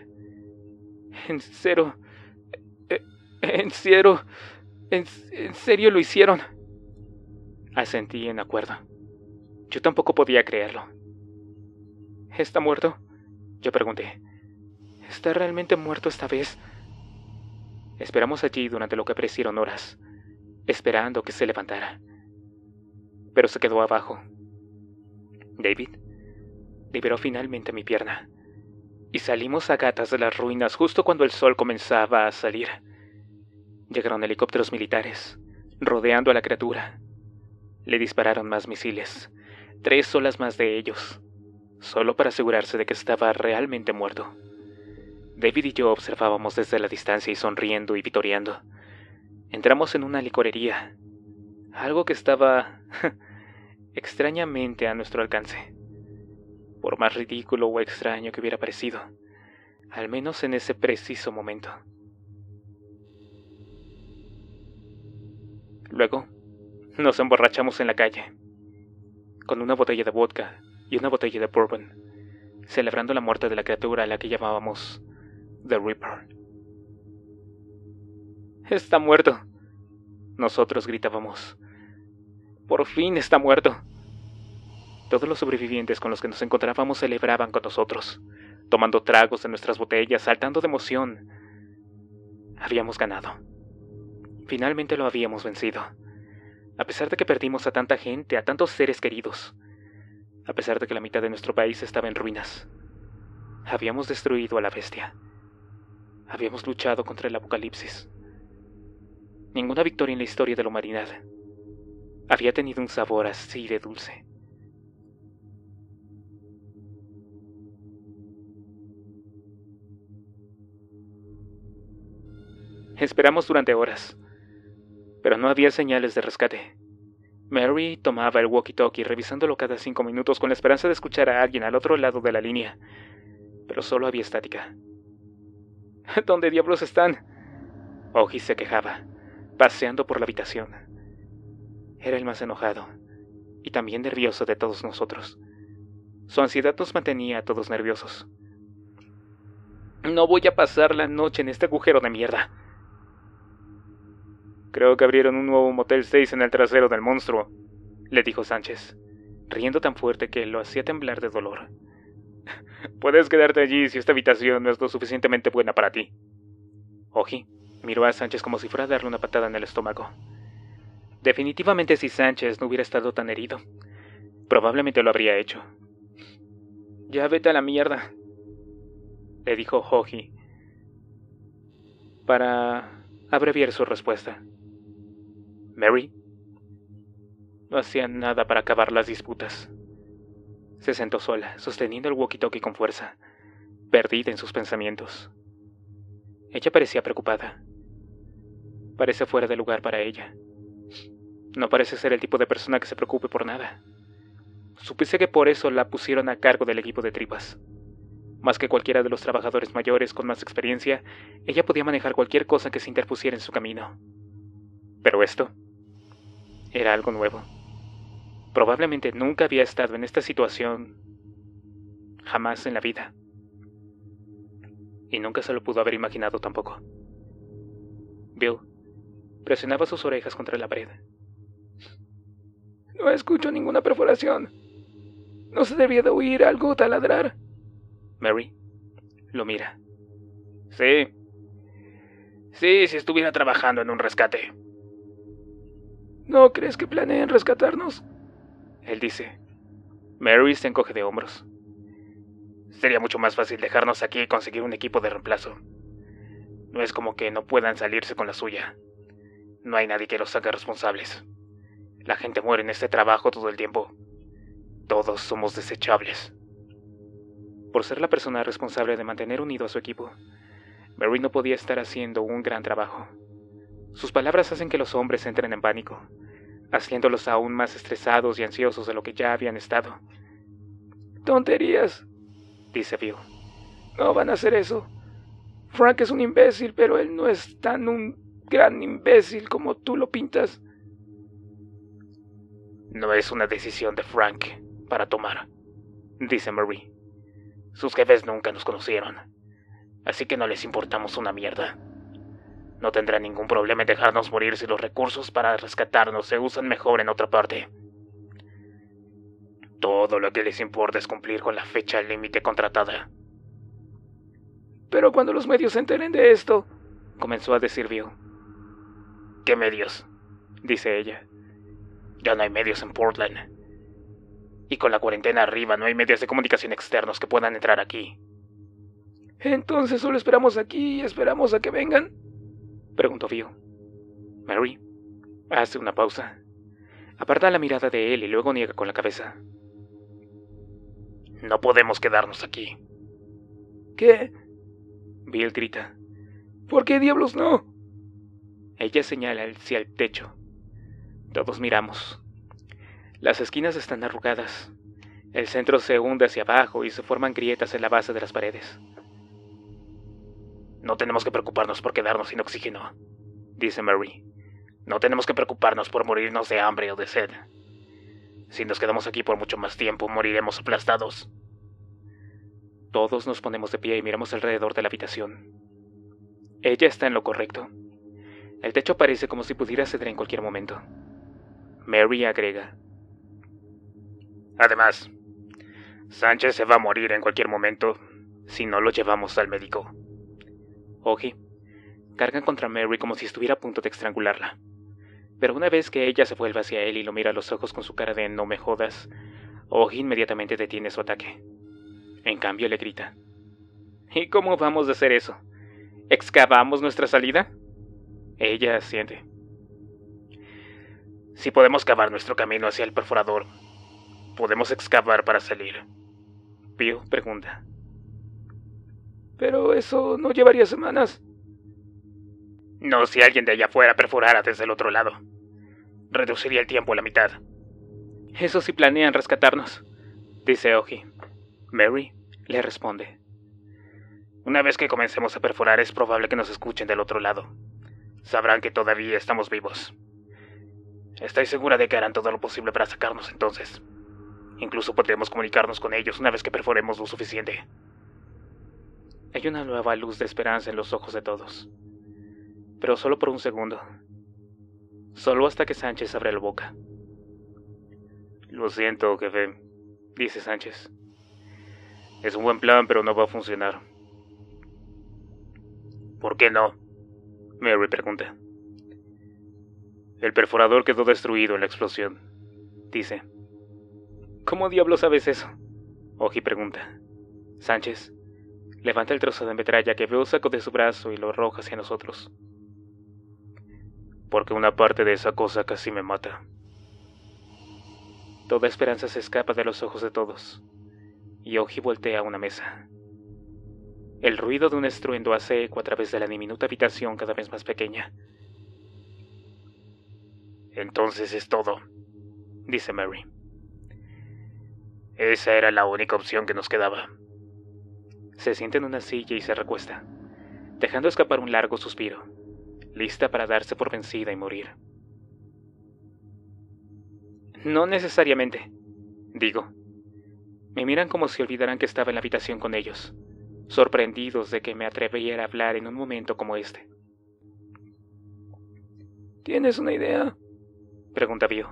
En
serio. E-, en serio. En, serio lo hicieron.
Asentí en acuerdo. Yo tampoco podía creerlo. ¿Está muerto? Yo pregunté. ¿Está realmente muerto esta vez? Esperamos allí durante lo que parecieron horas, esperando que se levantara pero se quedó abajo. David liberó finalmente mi pierna, y salimos a gatas de las ruinas justo cuando el sol comenzaba a salir. Llegaron helicópteros militares, rodeando a la criatura. Le dispararon más misiles, tres olas más de ellos, solo para asegurarse de que estaba realmente muerto. David y yo observábamos desde la distancia y sonriendo y vitoreando. Entramos en una licorería, algo que estaba extrañamente a nuestro alcance. Por más ridículo o extraño que hubiera parecido, al menos en ese preciso momento. Luego, nos emborrachamos en la calle, con una botella de vodka y una botella de bourbon, celebrando la muerte de la criatura a la que llamábamos The Reaper. Está muerto, nosotros gritábamos. Por fin está muerto. Todos los sobrevivientes con los que nos encontrábamos celebraban con nosotros, tomando tragos de nuestras botellas, saltando de emoción. Habíamos ganado. Finalmente lo habíamos vencido. A pesar de que perdimos a tanta gente, a tantos seres queridos. A pesar de que la mitad de nuestro país estaba en ruinas. Habíamos destruido a la bestia. Habíamos luchado contra el apocalipsis. Ninguna victoria en la historia de la humanidad había tenido un sabor así de dulce. Esperamos durante horas, pero no había señales de rescate. Mary tomaba el walkie-talkie revisándolo cada cinco minutos con la esperanza de escuchar a alguien al otro lado de la línea, pero solo había estática. ¿Dónde diablos están? Oji se quejaba, paseando por la habitación. Era el más enojado y también nervioso de todos nosotros. Su ansiedad nos mantenía a todos nerviosos. No voy a pasar la noche en este agujero de mierda. Creo que abrieron un nuevo Motel 6 en el trasero del monstruo, le dijo Sánchez, riendo tan fuerte que lo hacía temblar de dolor. Puedes quedarte allí si esta habitación no es lo suficientemente buena para ti. Oji miró a Sánchez como si fuera a darle una patada en el estómago. Definitivamente si Sánchez no hubiera estado tan herido, probablemente lo habría hecho. Ya vete a la mierda, le dijo Hoji, para abreviar su respuesta. Mary no hacía nada para acabar las disputas. Se sentó sola, sosteniendo el walkie-talkie con fuerza, perdida en sus pensamientos. Ella parecía preocupada. Parece fuera de lugar para ella. No parece ser el tipo de persona que se preocupe por nada. Supise que por eso la pusieron a cargo del equipo de tripas. Más que cualquiera de los trabajadores mayores con más experiencia, ella podía manejar cualquier cosa que se interpusiera en su camino. Pero esto era algo nuevo. Probablemente nunca había estado en esta situación jamás en la vida. Y nunca se lo pudo haber imaginado tampoco. Bill presionaba sus orejas contra la pared,
no escucho ninguna perforación. No se debía de oír algo taladrar.
Mary lo mira. Sí. Sí, si estuviera trabajando en un rescate.
¿No crees que planeen rescatarnos?
Él dice. Mary se encoge de hombros. Sería mucho más fácil dejarnos aquí y conseguir un equipo de reemplazo. No es como que no puedan salirse con la suya. No hay nadie que los haga responsables. La gente muere en este trabajo todo el tiempo. Todos somos desechables. Por ser la persona responsable de mantener unido a su equipo, Mary no podía estar haciendo un gran trabajo. Sus palabras hacen que los hombres entren en pánico, haciéndolos aún más estresados y ansiosos de lo que ya habían estado.
Tonterías, dice Bill. No van a hacer eso. Frank es un imbécil, pero él no es tan un gran imbécil como tú lo pintas.
No es una decisión de Frank para tomar, dice Marie. Sus jefes nunca nos conocieron, así que no les importamos una mierda. No tendrá ningún problema en dejarnos morir si los recursos para rescatarnos se usan mejor en otra parte. Todo lo que les importa es cumplir con la fecha límite contratada.
Pero cuando los medios se enteren de esto,
comenzó a decir Bill. ¿Qué medios? dice ella. Ya no hay medios en Portland. Y con la cuarentena arriba, no hay medios de comunicación externos que puedan entrar aquí.
Entonces solo esperamos aquí y esperamos a que vengan.
Preguntó Bill. Mary hace una pausa. Aparta la mirada de él y luego niega con la cabeza. No podemos quedarnos aquí. ¿Qué? Bill grita.
¿Por qué diablos no?
Ella señala hacia el techo. Todos miramos. Las esquinas están arrugadas. El centro se hunde hacia abajo y se forman grietas en la base de las paredes. No tenemos que preocuparnos por quedarnos sin oxígeno, dice Mary. No tenemos que preocuparnos por morirnos de hambre o de sed. Si nos quedamos aquí por mucho más tiempo, moriremos aplastados. Todos nos ponemos de pie y miramos alrededor de la habitación. Ella está en lo correcto. El techo parece como si pudiera ceder en cualquier momento. Mary agrega. Además, Sánchez se va a morir en cualquier momento si no lo llevamos al médico. Oji carga contra Mary como si estuviera a punto de estrangularla. Pero una vez que ella se vuelve hacia él y lo mira a los ojos con su cara de no me jodas, Oji inmediatamente detiene su ataque. En cambio le grita. ¿Y cómo vamos a hacer eso? ¿Excavamos nuestra salida? Ella asiente. Si podemos cavar nuestro camino hacia el perforador, podemos excavar para salir. Pio pregunta.
Pero eso no llevaría semanas.
No si alguien de allá fuera perforara desde el otro lado. Reduciría el tiempo a la mitad. Eso sí planean rescatarnos, dice Oji. Mary le responde. Una vez que comencemos a perforar es probable que nos escuchen del otro lado. Sabrán que todavía estamos vivos. Estáis segura de que harán todo lo posible para sacarnos entonces. Incluso podremos comunicarnos con ellos una vez que perforemos lo suficiente. Hay una nueva luz de esperanza en los ojos de todos. Pero solo por un segundo. Solo hasta que Sánchez abra la boca. Lo siento, jefe, dice Sánchez. Es un buen plan, pero no va a funcionar. ¿Por qué no? Mary pregunta. El perforador quedó destruido en la explosión, dice. ¿Cómo diablo sabes eso? Oji pregunta. Sánchez levanta el trozo de metralla que veo saco de su brazo y lo arroja hacia nosotros. Porque una parte de esa cosa casi me mata. Toda esperanza se escapa de los ojos de todos, y Oji voltea una mesa. El ruido de un estruendo hace eco a través de la diminuta habitación cada vez más pequeña, entonces es todo, dice Mary. Esa era la única opción que nos quedaba. Se sienta en una silla y se recuesta, dejando escapar un largo suspiro, lista para darse por vencida y morir. No necesariamente, digo. Me miran como si olvidaran que estaba en la habitación con ellos, sorprendidos de que me atreviera a hablar en un momento como este. ¿Tienes una idea? Pregunta Bill.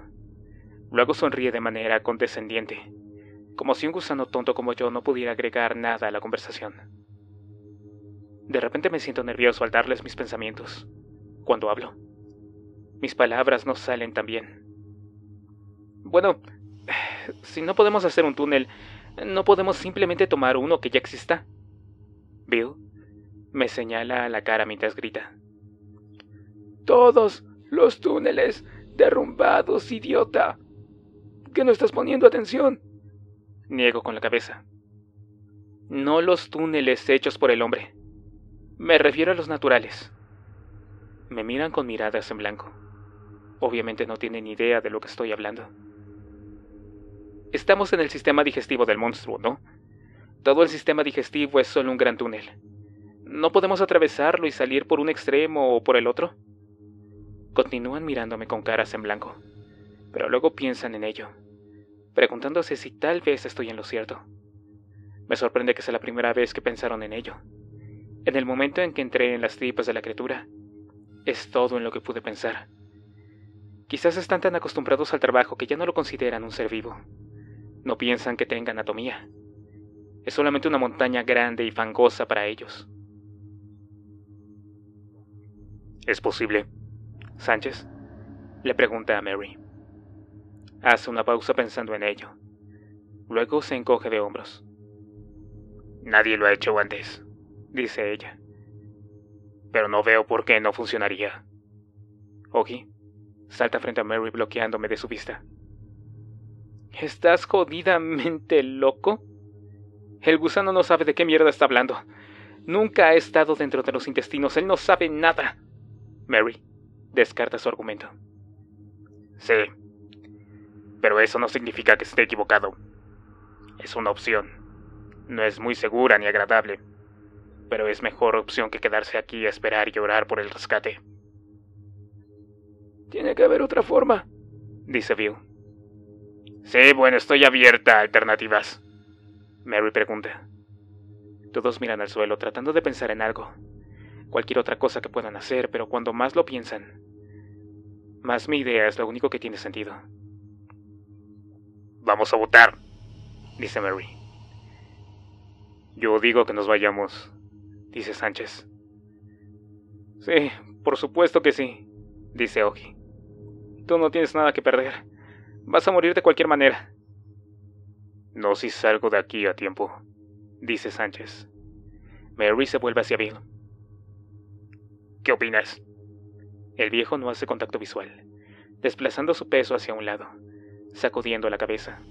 Luego sonríe de manera condescendiente, como si un gusano tonto como yo no pudiera agregar nada a la conversación. De repente me siento nervioso al darles mis pensamientos. Cuando hablo, mis palabras no salen tan bien. Bueno, si no podemos hacer un túnel, no podemos simplemente tomar uno que ya exista. Bill me señala a la cara mientras grita.
Todos los túneles derrumbados, idiota. ¿Qué no estás poniendo atención?
Niego con la cabeza. No los túneles hechos por el hombre. Me refiero a los naturales. Me miran con miradas en blanco. Obviamente no tienen idea de lo que estoy hablando. Estamos en el sistema digestivo del monstruo, ¿no? Todo el sistema digestivo es solo un gran túnel. ¿No podemos atravesarlo y salir por un extremo o por el otro? Continúan mirándome con caras en blanco, pero luego piensan en ello, preguntándose si tal vez estoy en lo cierto. Me sorprende que sea la primera vez que pensaron en ello. En el momento en que entré en las tripas de la criatura, es todo en lo que pude pensar. Quizás están tan acostumbrados al trabajo que ya no lo consideran un ser vivo. No piensan que tenga anatomía. Es solamente una montaña grande y fangosa para ellos. Es posible, Sánchez, le pregunta a Mary. Hace una pausa pensando en ello. Luego se encoge de hombros. Nadie lo ha hecho antes, dice ella. Pero no veo por qué no funcionaría. Ogi salta frente a Mary bloqueándome de su vista. ¿Estás jodidamente loco? El gusano no sabe de qué mierda está hablando. Nunca ha estado dentro de los intestinos, él no sabe nada. Mary descarta su argumento. Sí, pero eso no significa que esté equivocado. Es una opción. No es muy segura ni agradable, pero es mejor opción que quedarse aquí a esperar y llorar por el rescate.
Tiene que haber otra forma,
dice Bill. Sí, bueno, estoy abierta a alternativas. Mary pregunta. Todos miran al suelo tratando de pensar en algo cualquier otra cosa que puedan hacer, pero cuando más lo piensan, más mi idea es lo único que tiene sentido. Vamos a votar, dice Mary. Yo digo que nos vayamos, dice Sánchez. Sí, por supuesto que sí, dice Ogi. Tú no tienes nada que perder. Vas a morir de cualquier manera. No si salgo de aquí a tiempo, dice Sánchez. Mary se vuelve hacia Bill. ¿Qué opinas? El viejo no hace contacto visual, desplazando su peso hacia un lado, sacudiendo la cabeza.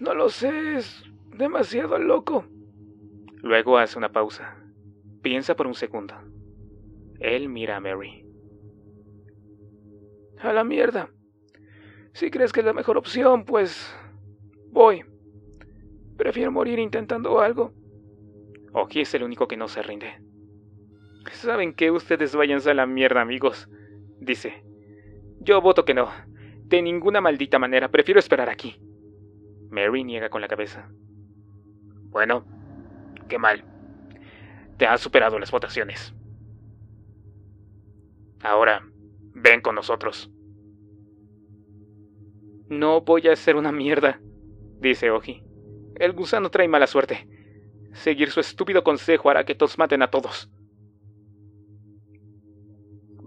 No lo sé, es demasiado loco.
Luego hace una pausa. Piensa por un segundo. Él mira a Mary.
A la mierda. Si crees que es la mejor opción, pues... Voy. Prefiero morir intentando algo.
Oji es el único que no se rinde. Saben que ustedes váyanse a la mierda, amigos, dice. Yo voto que no. De ninguna maldita manera, prefiero esperar aquí. Mary niega con la cabeza. Bueno, qué mal. Te has superado las votaciones. Ahora, ven con nosotros. No voy a ser una mierda, dice Oji. El gusano trae mala suerte. Seguir su estúpido consejo hará que todos maten a todos.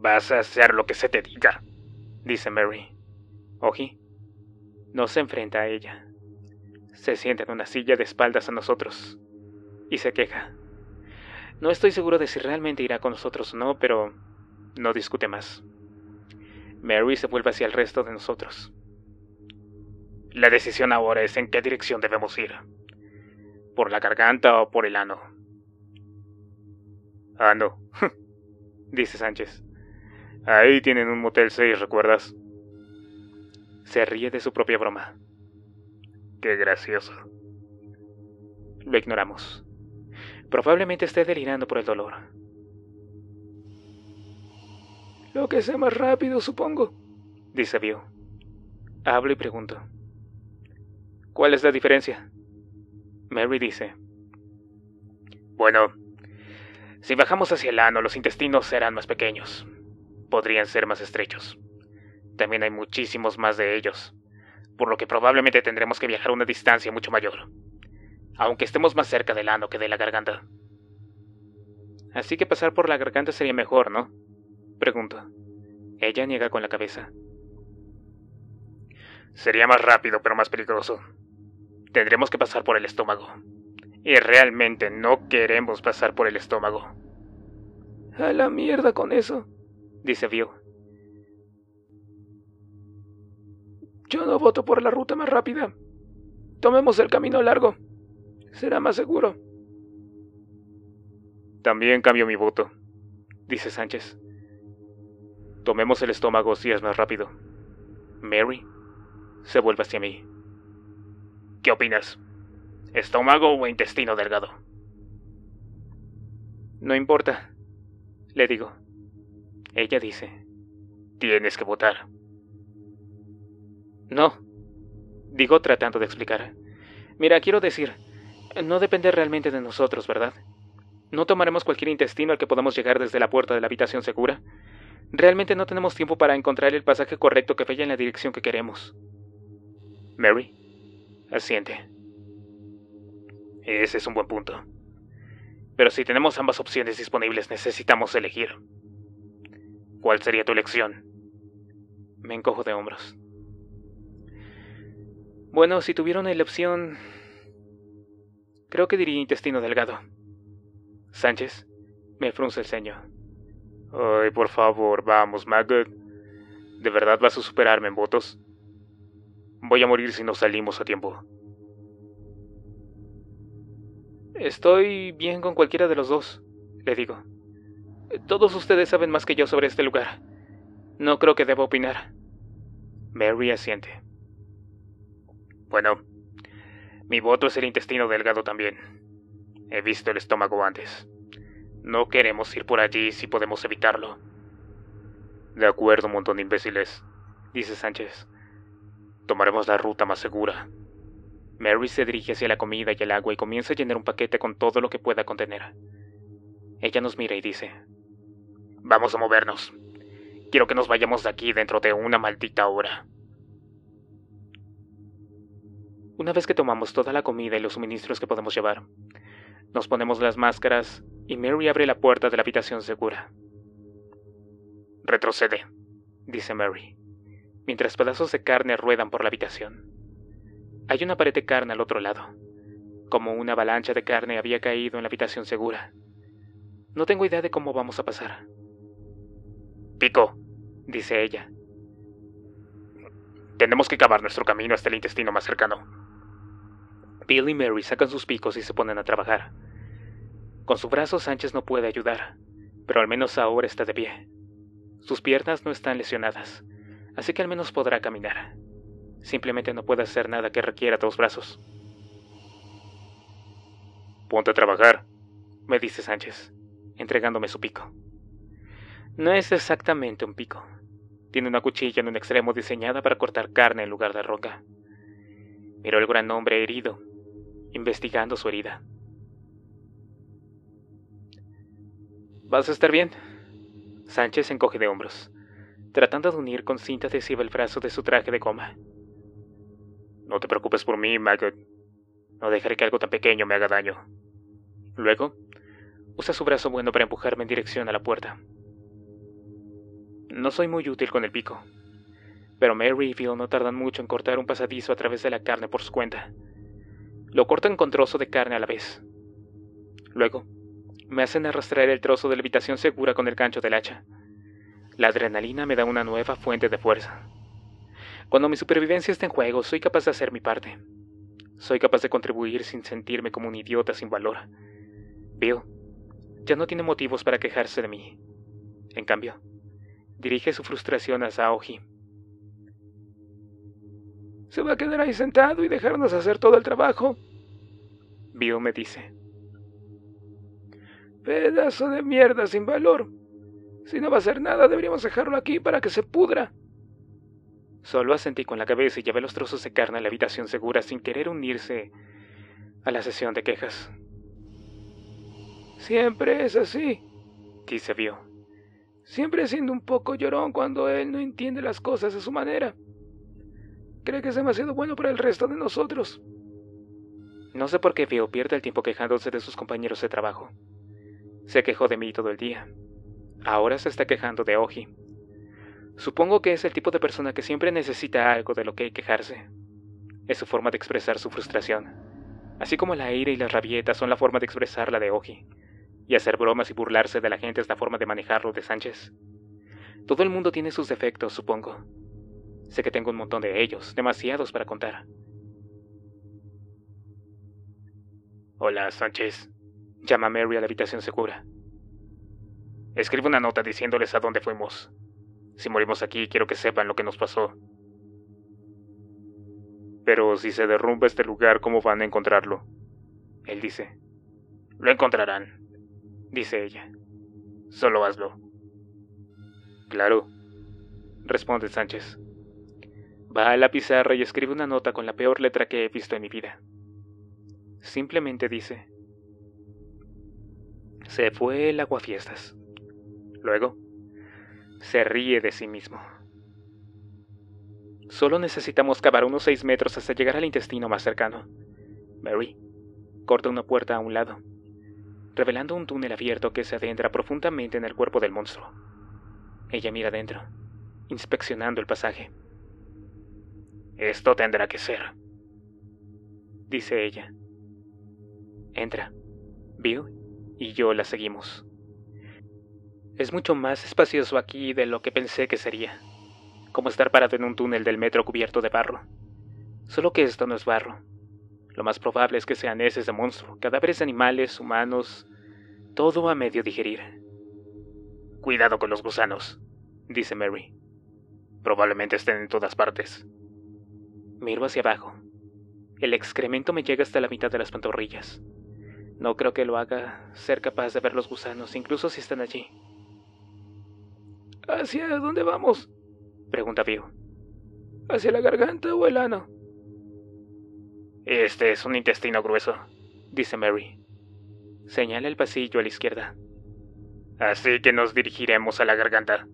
Vas a hacer lo que se te diga, dice Mary. Oji no se enfrenta a ella. Se sienta en una silla de espaldas a nosotros y se queja. No estoy seguro de si realmente irá con nosotros o no, pero no discute más. Mary se vuelve hacia el resto de nosotros. La decisión ahora es en qué dirección debemos ir. ¿Por la garganta o por el ano? Ah, no, dice Sánchez. Ahí tienen un Motel 6, ¿recuerdas? Se ríe de su propia broma. Qué gracioso. Lo ignoramos. Probablemente esté delirando por el dolor.
Lo que sea más rápido, supongo,
dice Bill. Hablo y pregunto. ¿Cuál es la diferencia? Mary dice. Bueno, si bajamos hacia el ano, los intestinos serán más pequeños podrían ser más estrechos. También hay muchísimos más de ellos, por lo que probablemente tendremos que viajar una distancia mucho mayor, aunque estemos más cerca del ano que de la garganta. Así que pasar por la garganta sería mejor, ¿no? Pregunto. Ella niega con la cabeza. Sería más rápido, pero más peligroso. Tendremos que pasar por el estómago. Y realmente no queremos pasar por el estómago.
A la mierda con eso dice View. Yo no voto por la ruta más rápida. Tomemos el camino largo. Será más seguro.
También cambio mi voto, dice Sánchez. Tomemos el estómago si es más rápido. Mary se vuelve hacia mí. ¿Qué opinas? ¿Estómago o intestino delgado? No importa, le digo. Ella dice, tienes que votar. No, digo tratando de explicar. Mira, quiero decir, no depende realmente de nosotros, ¿verdad? ¿No tomaremos cualquier intestino al que podamos llegar desde la puerta de la habitación segura? Realmente no tenemos tiempo para encontrar el pasaje correcto que vaya en la dirección que queremos. Mary, asiente. Ese es un buen punto. Pero si tenemos ambas opciones disponibles, necesitamos elegir. ¿Cuál sería tu elección? Me encojo de hombros. Bueno, si tuviera una elección... Creo que diría intestino delgado. Sánchez me frunce el ceño. Ay, por favor, vamos, Maggot. ¿De verdad vas a superarme en votos? Voy a morir si no salimos a tiempo. Estoy bien con cualquiera de los dos, le digo. Todos ustedes saben más que yo sobre este lugar. No creo que deba opinar. Mary asiente. Bueno, mi voto es el intestino delgado también. He visto el estómago antes. No queremos ir por allí si podemos evitarlo. De acuerdo, montón de imbéciles, dice Sánchez. Tomaremos la ruta más segura. Mary se dirige hacia la comida y el agua y comienza a llenar un paquete con todo lo que pueda contener. Ella nos mira y dice, Vamos a movernos. Quiero que nos vayamos de aquí dentro de una maldita hora. Una vez que tomamos toda la comida y los suministros que podemos llevar, nos ponemos las máscaras y Mary abre la puerta de la habitación segura. Retrocede, dice Mary, mientras pedazos de carne ruedan por la habitación. Hay una pared de carne al otro lado, como una avalancha de carne había caído en la habitación segura. No tengo idea de cómo vamos a pasar. Pico, dice ella. Tenemos que cavar nuestro camino hasta el intestino más cercano. Bill y Mary sacan sus picos y se ponen a trabajar. Con su brazo Sánchez no puede ayudar, pero al menos ahora está de pie. Sus piernas no están lesionadas, así que al menos podrá caminar. Simplemente no puede hacer nada que requiera dos brazos. Ponte a trabajar, me dice Sánchez, entregándome su pico. No es exactamente un pico. Tiene una cuchilla en un extremo diseñada para cortar carne en lugar de roca. Miró el gran hombre herido, investigando su herida. ¿Vas a estar bien? Sánchez se encoge de hombros, tratando de unir con cinta adhesiva el brazo de su traje de coma. No te preocupes por mí, Maggot. No dejaré que algo tan pequeño me haga daño. Luego, usa su brazo bueno para empujarme en dirección a la puerta. No soy muy útil con el pico. Pero Mary y Phil no tardan mucho en cortar un pasadizo a través de la carne por su cuenta. Lo cortan con trozo de carne a la vez. Luego, me hacen arrastrar el trozo de la habitación segura con el gancho del hacha. La adrenalina me da una nueva fuente de fuerza. Cuando mi supervivencia está en juego, soy capaz de hacer mi parte. Soy capaz de contribuir sin sentirme como un idiota sin valor. Bill ya no tiene motivos para quejarse de mí. En cambio, dirige su frustración a Saoji.
¿Se va a quedar ahí sentado y dejarnos hacer todo el trabajo?
Bio me dice.
Pedazo de mierda sin valor. Si no va a hacer nada, deberíamos dejarlo aquí para que se pudra.
Solo asentí con la cabeza y llevé los trozos de carne a la habitación segura sin querer unirse a la sesión de quejas.
Siempre es así, dice Vio siempre siendo un poco llorón cuando él no entiende las cosas de su manera. Cree que es demasiado bueno para el resto de nosotros.
No sé por qué Feo pierde el tiempo quejándose de sus compañeros de trabajo. Se quejó de mí todo el día. Ahora se está quejando de Oji. Supongo que es el tipo de persona que siempre necesita algo de lo que hay quejarse. Es su forma de expresar su frustración. Así como la ira y las rabietas son la forma de expresarla de Oji y hacer bromas y burlarse de la gente es la forma de manejarlo de Sánchez. Todo el mundo tiene sus defectos, supongo. Sé que tengo un montón de ellos, demasiados para contar. Hola, Sánchez. Llama a Mary a la habitación segura. Escribe una nota diciéndoles a dónde fuimos. Si morimos aquí, quiero que sepan lo que nos pasó. Pero si se derrumba este lugar, ¿cómo van a encontrarlo? Él dice. Lo encontrarán dice ella. Solo hazlo. Claro, responde Sánchez. Va a la pizarra y escribe una nota con la peor letra que he visto en mi vida. Simplemente dice, se fue el agua fiestas Luego, se ríe de sí mismo. Solo necesitamos cavar unos seis metros hasta llegar al intestino más cercano. Mary corta una puerta a un lado revelando un túnel abierto que se adentra profundamente en el cuerpo del monstruo. Ella mira adentro, inspeccionando el pasaje. Esto tendrá que ser, dice ella. Entra. Bill y yo la seguimos. Es mucho más espacioso aquí de lo que pensé que sería, como estar parado en un túnel del metro cubierto de barro. Solo que esto no es barro, lo más probable es que sean heces de monstruo, cadáveres animales, humanos, todo a medio digerir. Cuidado con los gusanos, dice Mary. Probablemente estén en todas partes. Miro hacia abajo. El excremento me llega hasta la mitad de las pantorrillas. No creo que lo haga ser capaz de ver los gusanos, incluso si están allí.
¿Hacia dónde vamos? pregunta Vio. ¿Hacia la garganta o el ano?
Este es un intestino grueso, dice Mary. Señala el pasillo a la izquierda. Así que nos dirigiremos a la garganta.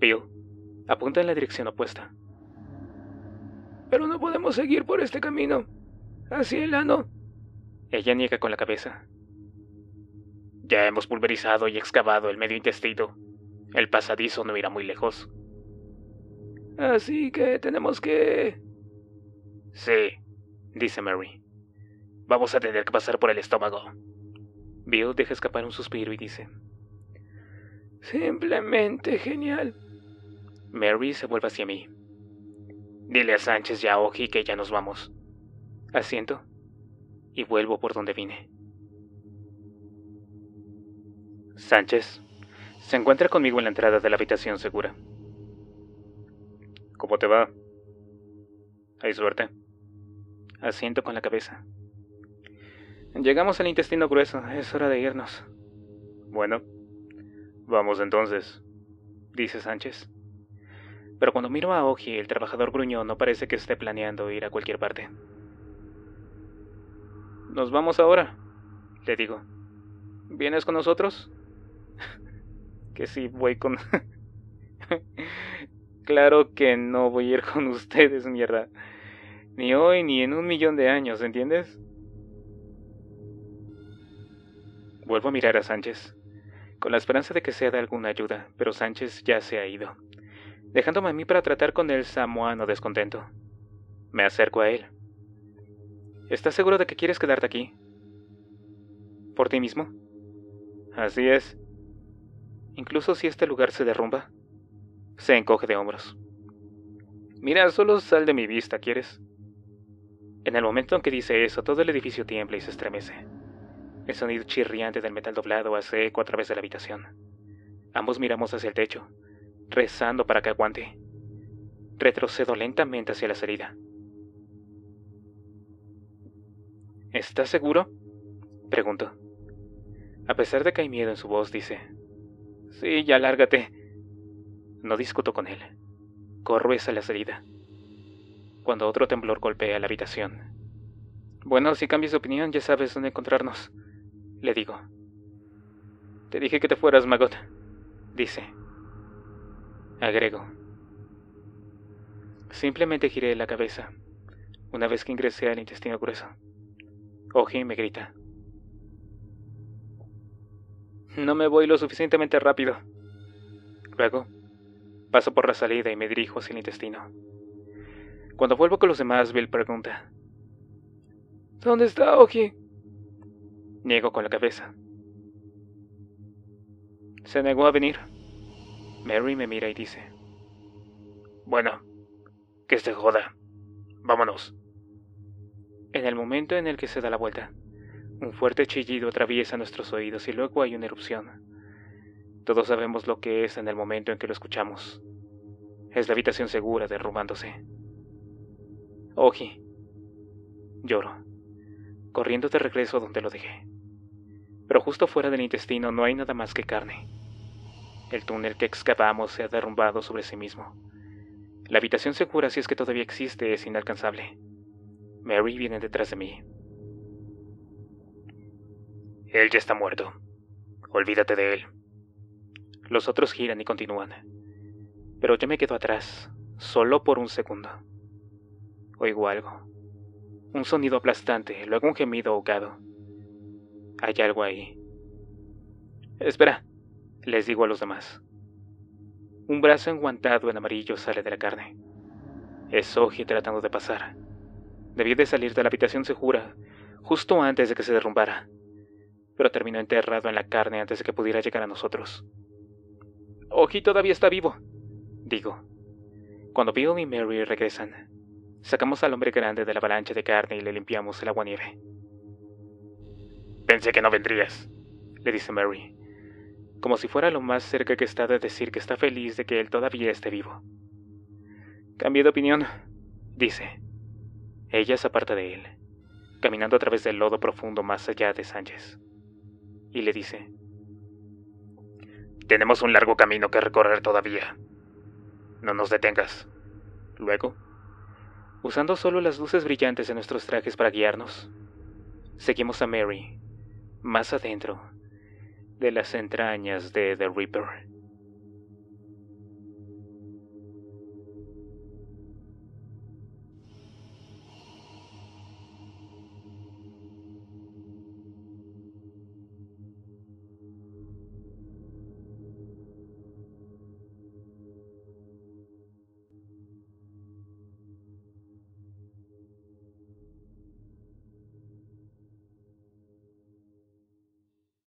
Bill apunta en la dirección opuesta.
Pero no podemos seguir por este camino. Así el ano.
Ella niega con la cabeza. Ya hemos pulverizado y excavado el medio intestino. El pasadizo no irá muy lejos.
Así que
tenemos que... Sí, dice Mary. Vamos a tener que pasar por el estómago. Bill deja escapar un suspiro y dice,
Simplemente genial.
Mary se vuelve hacia mí. Dile a Sánchez ya Oji que ya nos vamos. Asiento y vuelvo por donde vine. Sánchez se encuentra conmigo en la entrada de la habitación segura. ¿Cómo te va? ¿Hay suerte? Asiento con la cabeza. Llegamos al intestino grueso, es hora de irnos. Bueno, vamos entonces, dice Sánchez. Pero cuando miro a Oji, el trabajador gruñó, no parece que esté planeando ir a cualquier parte. Nos vamos ahora, le digo. ¿Vienes con nosotros? que sí, voy con... claro que no voy a ir con ustedes, mierda. Ni hoy ni en un millón de años, ¿entiendes? Vuelvo a mirar a Sánchez, con la esperanza de que sea de alguna ayuda, pero Sánchez ya se ha ido, dejándome a mí para tratar con el samoano descontento. Me acerco a él. ¿Estás seguro de que quieres quedarte aquí? ¿Por ti mismo? Así es. Incluso si este lugar se derrumba, se encoge de hombros. Mira, solo sal de mi vista, ¿quieres? En el momento en que dice eso, todo el edificio tiembla y se estremece. El sonido chirriante del metal doblado hace eco a través de la habitación. Ambos miramos hacia el techo, rezando para que aguante. Retrocedo lentamente hacia la salida. ¿Estás seguro? Pregunto. A pesar de que hay miedo en su voz, dice, Sí, ya lárgate. No discuto con él. Corro hacia la salida cuando otro temblor golpea la habitación. Bueno, si cambias de opinión, ya sabes dónde encontrarnos, le digo. Te dije que te fueras, Magot, dice. Agrego. Simplemente giré la cabeza, una vez que ingresé al intestino grueso. Oji me grita. No me voy lo suficientemente rápido. Luego, paso por la salida y me dirijo hacia el intestino. Cuando vuelvo con los demás, Bill pregunta.
¿Dónde está Oki?
Niego con la cabeza. Se negó a venir. Mary me mira y dice. Bueno, que se joda. Vámonos. En el momento en el que se da la vuelta, un fuerte chillido atraviesa nuestros oídos y luego hay una erupción. Todos sabemos lo que es en el momento en que lo escuchamos. Es la habitación segura derrumbándose. Oji. Lloro, corriendo de regreso donde lo dejé. Pero justo fuera del intestino no hay nada más que carne. El túnel que excavamos se ha derrumbado sobre sí mismo. La habitación segura, si es que todavía existe, es inalcanzable. Mary viene detrás de mí. Él ya está muerto. Olvídate de él. Los otros giran y continúan. Pero yo me quedo atrás, solo por un segundo. Oigo algo. Un sonido aplastante, luego un gemido ahogado. Hay algo ahí. Espera, les digo a los demás. Un brazo enguantado en amarillo sale de la carne. Es Soji tratando de pasar. Debió de salir de la habitación segura, justo antes de que se derrumbara, pero terminó enterrado en la carne antes de que pudiera llegar a nosotros. Oji todavía está vivo, digo. Cuando Bill y Mary regresan, Sacamos al hombre grande de la avalancha de carne y le limpiamos el agua nieve. Pensé que no vendrías, le dice Mary, como si fuera lo más cerca que está de decir que está feliz de que él todavía esté vivo. Cambié de opinión, dice. Ella se aparta de él, caminando a través del lodo profundo más allá de Sánchez, y le dice, Tenemos un largo camino que recorrer todavía. No nos detengas. Luego, usando solo las luces brillantes de nuestros trajes para guiarnos. Seguimos a Mary, más adentro, de las entrañas de The Reaper.